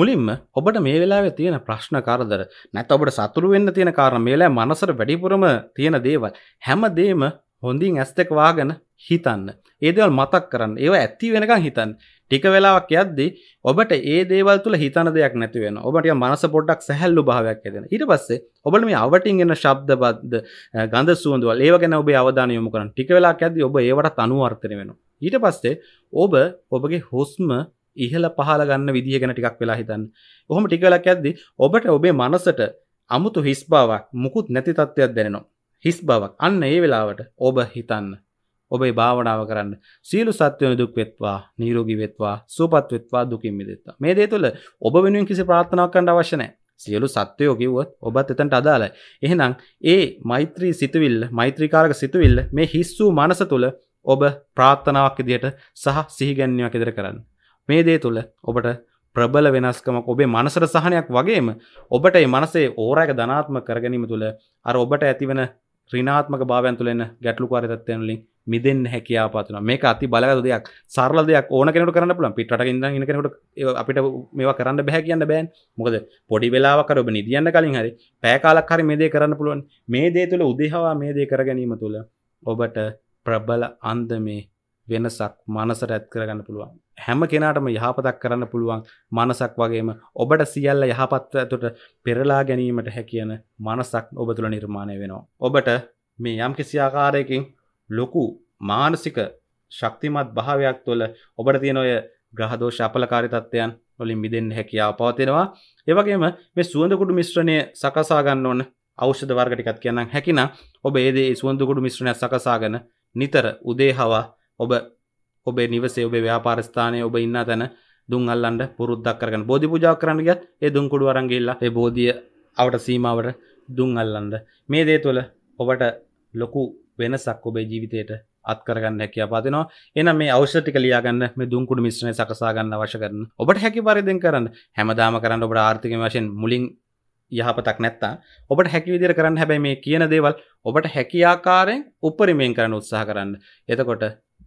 මුලින්ම ඔබට මේ වෙලා තියෙන ප්‍රශ්න කාරදර නැත ඔබට සතුරු වෙන්න තියෙන කාරණ මේලා මනසර වැඩිපුරම තියෙන දේවල් හැමදේම හොඳින් ඇස් දෙක වාගෙන හිතන්න ඒදවල් මතක් කරන්න ඒව ඇත්ති වෙනකං හිතන් ටික වෙලාවක් යද්දි ඔබට ඒ දේවල් තුළ හිතන දෙයක් නැතිවෙන ඔබට මනස පොඩ්ඩක් සැහැල්ලු භාවයක් ඇදෙන ඊට පස්සේ ඔබට මේ අවටින් එන ශබ්දබද්ද ගඳ සුවඳවල් ඒව ගැන ඔබේ අවධානය යොමු කරන ටික වෙලාවක් ඇද්දි ඔබ ඒවට අනුවර්තනය වෙනවා ඊට පස්සේ ඔබ ඔබගේ හුස්ම ඉහල පහල ගන්න විදිහ ගැන ටිකක් වෙලා හිතන්න ඔහොම ටිකලක් ඇද්දි ඔබට ඔබේ මනසට අමුතු හිස්බාවක් මුකුත් නැති තත්ත්වයක් දැනෙනවා හිස් බවක් අන්න ඒ වෙලාවට ඔබ හිතන්න ඔබේ භාවනාව කරන්න සීලු සත්‍යයන දුක් වෙත්වා නීරෝගී වෙත්වා සූපත් වෙත්වා දුකින් මිදෙත්වා මේ දේ තුළ ඔබ වෙනුවෙන් කිසි ප්‍රාර්ථනාවක් කරන්න අවශ්‍ය නැහැ සියලු සත්වයෝ කිව්වොත් ඔබත් එතනට අදාළයි එහෙනම් ඒ මෛත්‍රී සිතුවිල්ල මෛත්‍රීකාරක සිතුවිල්ල මේ හිස් වූ මනස තුළ ඔබ ප්‍රාර්ථනාවක් ඉදිරියට සහ සිහිගැන්වීමක් ඉදිරිය කරන්න මේ දේ තුළ ඔබට ප්‍රබල වෙනස්කමක් ඔබේ මනසට සහනයක් වගේම ඔබට ඒ මනසේ ඕරයක ධනාත්ම කරගැනීම තුළ අර ඔබට ඇතිවන රිනාත්මක භාවයන් තුළෙන ගැටලුකාරතත්වයන්ලින් මිදෙන් හැකියාපත්න මේ අති බලග දෙයක් සරල දෙයක් ඕන කෙනට කරන්න පුලන් පිට ඉද කෙනට අපිට මේවා කරන්න බැහැ කියන්න බෑන් මොකද පොඩි වෙලාවකරබ නිදියන්න කලින් හරි පෑකාලක් හරි මේ දේ කරන්න පුළුවන් මේ දේ තුළ උදෙහවා මේ දේ කර ගැනීම තුළ ඔබට ප්‍රබල අන්දමේ වෙනසක් මනසට ඇත් කරගන්න පුළුවන් හැම කෙනාටම යහපතක් කරන්න පුළුවන් මනසක් වගේම ඔබට සියල්ල යහපත්ව ඇතුට පෙරලා ගැනීමට හැකියන මනසක් ඔබ තුළ නිර්මාණය වෙනවා. ඔබට මේ යම් කිසිආකාරයකින් ලොකු මානසික ශක්තිමත් භාවයක් තුළ ඔබට තියෙන ඔය ග්‍රහදෝෂ අපලකාරිතත්වයන් වලින් මිදෙන්න හැකියාව පවතිනවා. ඒ වගේම මේ සුවඳකුඩු මිශ්‍රණය සකසා ගන්න ඕන ඖෂධ වර්ග ටිකක් කියන්නම්. හැකිනම් ඔබ ඒ දේ සුවඳකුඩු මිශ්‍රණයක් සකසාගෙන නිතර උදේ හවා ඔබ ඔබේ නිවසේ ඔබේ ව්‍යාපාරස්ථානය ඔබ ඉන්න තැන දුන් අල්ලන්ට පුරුද්දක් කරගන්න බෝධි පූජා කරන්න ගියත් ඒ දුන් කුඩු අරන් ගිහිල්ලා ඒ බෝධිය අවට සීමාවට දුන් අල්ලන්න මේ දේ තුළ ඔබට ලොකු වෙනසක් ඔබේ ජීවිතයට අත්කරගන්න හැකිය පාතිනවා එනම් මේ අවෂටික ලියාගන්න මේ දුන්කුඩු මිශ්‍රණය සකසාගන්න වශ කරන ඔබට හැකි පරිදෙන් කරන්න හැමදාම කරන්න ඔබට ආර්ථික වශයෙන් මුලින් යහපතක් නැත්තා ඔබට හැකි විදිර කරන්න හැබැයි මේ කියන දේවල් ඔබට හැකියාකාරයෙන් උපරිමයෙන් කරන්න උත්සාහ කරන්න එතකොට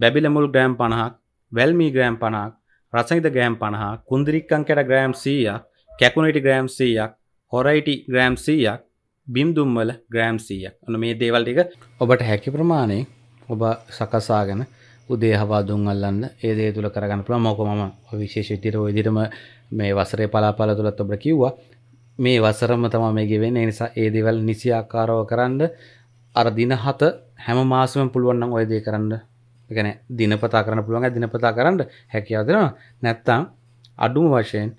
බැබිලමුල් ග්‍රෑම් පණහක් වැල්මී ග්‍රෑම් පණක් රසහිත ග්‍රෑම් පණහා කුන්දිරික්කං කැට ග්‍රෑම් සීයක් කැකුණට ග්‍රෑම් සීයක් හොරයිටි ග්‍රෑම් සීයක් බිම්දුම්වල ග්‍රෑම් සීයක් ඔන මේ දේවල් ටික ඔබට හැකි ප්‍රමාණය ඔබ සකසාගෙන උදේ හවා දුන්වල්ලන්න ඒ දේ තුළ කරගන්න පුළුවන් මොක මම විශේෂ විදිහට ওই විදිහටම මේ වසරේ පලාපල තුලත් ඔබට කිව්වා මේ වසරම තමයි මේ ගෙවෙන්නේ ඒ නිසා ඒ දේවල් නිසි ආකාරව කරන්න අර දින හත හැම මාසෙම පුළුවන් නම් ওই දේ කරන්න ගැන දිනපතා කරන්න පුළුවන් දිනපතා කරන්න හැකියාව දෙනවා නැත්තම් අඩුම වශයෙන්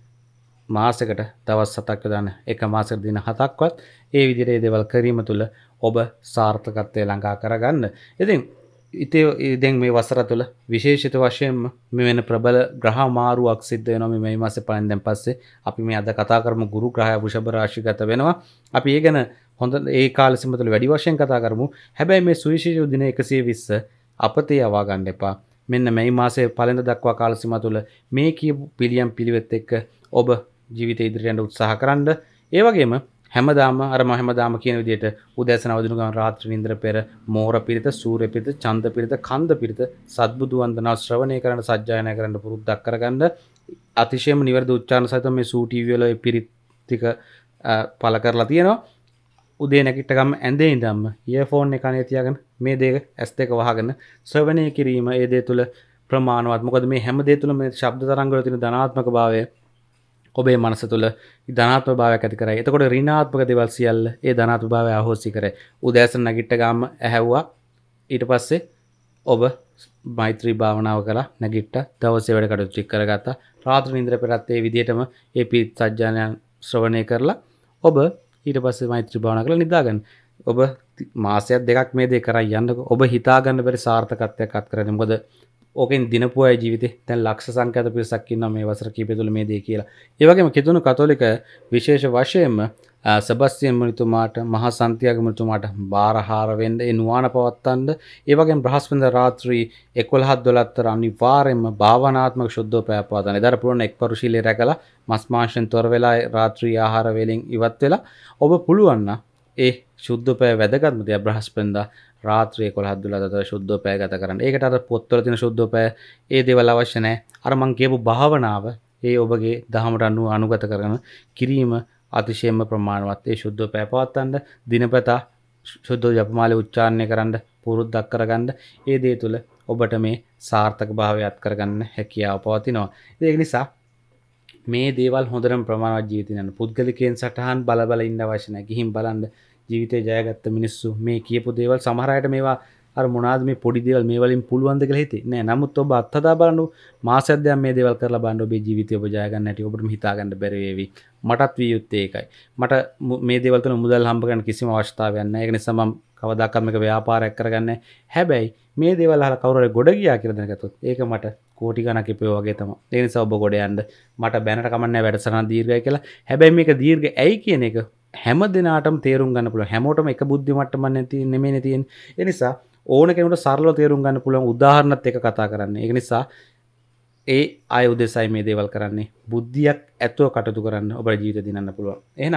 මාසකට දවස් සතක් යොදන්න එක මාසකට දින හතක්වත් ඒ විදිහට ඒ දේවල් කිරීම තුළ ඔබ සාර්ථකත්වය ළඟා කරගන්න. ඉතින් ඉතේ දැන් මේ වසර තුළ විශේෂිත වශයෙන්ම මේ වෙන ප්‍රබල ග්‍රහ මාරුවක් සිද්ධ වෙනවා මේ මේ මාසේ පලෙන් දැන් පස්සේ අපි මේ අද කතා කරමු ගුරු ග්‍රහය වෘෂභ රාශිගත වෙනවා. අපි ඒ ගැන හොඳ ඒ කාලෙ සීම තුළ වැඩි වශයෙන් කතා කරමු. හැබැයි මේ සුවිශේෂී දින 120 අපතේ යවා ගන්න එපා. මෙන්න මේ මාසේ පළඳ දක්වා කාලසීමා තුළ මේ කියපු පිළියම් පිළිවෙත් එක්ක ඔබ ජීවිතය ඉදිරියට යන්න උත්සාහ කරන්න. ඒ වගේම හැමදාම අර මම හැමදාම කියන විදිහට උදෑසන අවදිනු ගමන් රාත්‍රී නින්දර පෙර මෝර පිරිත, සූර්ය පිරිත, චන්ද පිරිත, කන්ද පිරිත, සද්බුදු වන්දනා ශ්‍රවණය කරන්න, සජ්ජායනා කරන්න පුරුද්දක් කරගන්න. අතිශයම නිවැරදි උච්චාරණ සහිතව මේ සූ ටීවී වල පිරිත් ටික පළ කරලා තියෙනවා. උදේ නැකිටකම් ඇඳේ ඉදම්ම ඒ ෆෝන් එකනේ තියගෙන මේ දේ ඇස් දෙක වහගෙන ස්වවනය කිරීම ඒ දේ තුළ ප්‍රමාණවත් මොකද මේ හැම දේ තුළ මේ ශබ්ද තරංගල තින ධනාත්මක භාවය ඔබේ මනස තුළ ධනාත්ම භාවයක් ඇති කරයි එතකොට රිනාත්මක දෙවල් සියල්ල ඒ ධනාත්ම භාවය අහෝසි කර උදෑසන නැගිට්ට ගාම ඇහැව්වා ඊට පස්සේ ඔබ මෛත්‍රී භාවනාව කලා නැගිට්ට දවසේ වැඩ කටු චික් කරගත්තා රාත්‍ර නින්ද්‍ර පෙරත්තේ විදිටම ඒ පිත් සජ්ජානයන් ශ්‍රවණය කරලා ඔබ ඊට පස්ස මෛත්‍ර භාවන කළ නිදාගන්න ඔබ මාසයක් දෙකක් මේ දෙ කරයි යන්න ඔබ හිතාගන්න බැරි සාර්ථකත්වයක් අත් කරන මොද ඕකෙන් දිනපුය ජීවිත තැන් ලක්ෂ සංකත පිරිසක්කින්න මේ වසර කීපතුළ මේ දේ කියලා ඒවගේම කිතුුණු කතෝලික විශේෂ වශයෙන්ම සබස්තියන් මනිතුමාට මහා සන්තියාග මනිතුමාට බාරහාර වෙන්න ඒ නුවණ පවත්තන්න ඒ වගේම බ්‍රහස්පතින්දා රාත්‍රී 11 12තර අනිවාර්යයෙන්ම භාවනාත්මක ශුද්ධෝ ප්‍රයපවතන. ඒතර පුළුවන් එක්පරුශීලයේ රැකලා මස් මාංශෙන් තොර වෙලා රාත්‍රී ආහාර වේලෙන් ඉවත් වෙලා ඔබ පුළුවන් ඒ ශුද්ධෝපය වැදගත්ම දේ බ්‍රහස්පතින්දා රාත්‍රී 11 12තර ශුද්ධෝපය ගත කරන්න. ඒකට අර පොත්වල තියෙන ශුද්ධෝපය ඒ දේවල් අවශ්‍ය නැහැ. අර මං කියපු භාවනාව ඒ ඔබගේ දහමට අනුව අනුගත කරන කිරීම අතිශයෙන්ම ප්‍රමාණවත් ඒ ශුද්ධ පැය පවත්වන්න දිනපතා ශුද්ධ ජපමාලය උච්චාරණය කරන්න පුරුද්දක් කරගන්න ඒ දේ තුළ ඔබට මේ සාර්ථක භාවයත් කරගන්න හැකියාව පවතිනවා. ඒක නිසා මේ දේවල් හොඳරම් ප්‍රමාණවත් ජීවිතයන පුද්ගලිකයෙන් සටහන් බලබල ඉන්න අවශ්‍ය නැහැ. ගිහින් බලන්න ජීවිතේ ජයගත්ත මිනිස්සු මේ කියපු දේවල් සමහර අයට මේවා අර මොනවාද මේ පොඩි දේවල් මේ වලින් පුළුවන්ද කියලා හිතෙන්නේ නැහැ. නමුත් ඔබ අත්හදා බලන්න මාසයක් දැන් මේ දේවල් කරලා බලන්න ඔබේ ජීවිතය ඔබ ජය ගන්න හැටි ඔබට හිතා ගන්න බැරි වේවි. මටත් විය යුත්තේ ඒකයි මට මේ දෙවලතන මුදල් හම්බගන්න කිසිම අවස්ථාවයන්න එක නිසමම් කවදක්කමක ව්‍යාපාරයක් කරගන්න හැබැයි මේ දෙවල් හල කවර ගොඩ ගියා කියරදනකතු ඒක මට කෝටි ගණක පයෝගේ තම ඒනි සබ ගොඩයන්ට මට බැනට කමන්න වැඩසනා දීර්ගය කියලා හැබැයි මේක දීර්ග ඇයි කියන එක හැම දෙනාටම තේරුම් ගන්න පුළ හැමෝටම එක බුද්ධිමට්ටමන් නැති නෙමේ නැතියෙන් එනිසා ඕන කෙනට සරල තේරුම් ගන්න පුළුවන් උදාහරණත් එක කතා කරන්න ඒ නිසා ඒ අය උදෙසයි මේ දේවල් කරන්නේ බුද්ධියක් ඇතුව කටතු කරන්න ඔබ ජීවිත දිනන්න පුළුවන් එහන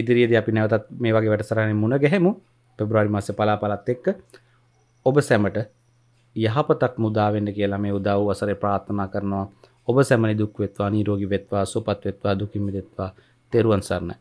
ඉදිරියේද අපි නැවතත් මේ වගේ වැඩසරණය මුණ ගැහෙමු පෙබ්‍රවාරි මස පලාපලත් එක්ක ඔබ සැමට යහපතක් මුදාවෙන්න කියලා මේ උදව් වසරේ ප්‍රාර්ථනා කරනවා ඔබ සැමනි දුක් වෙත්වා නීරෝගී වෙත්වා සුපත් වෙත්වා දුකින් මිදෙත්වා තෙරුවන් සරණයි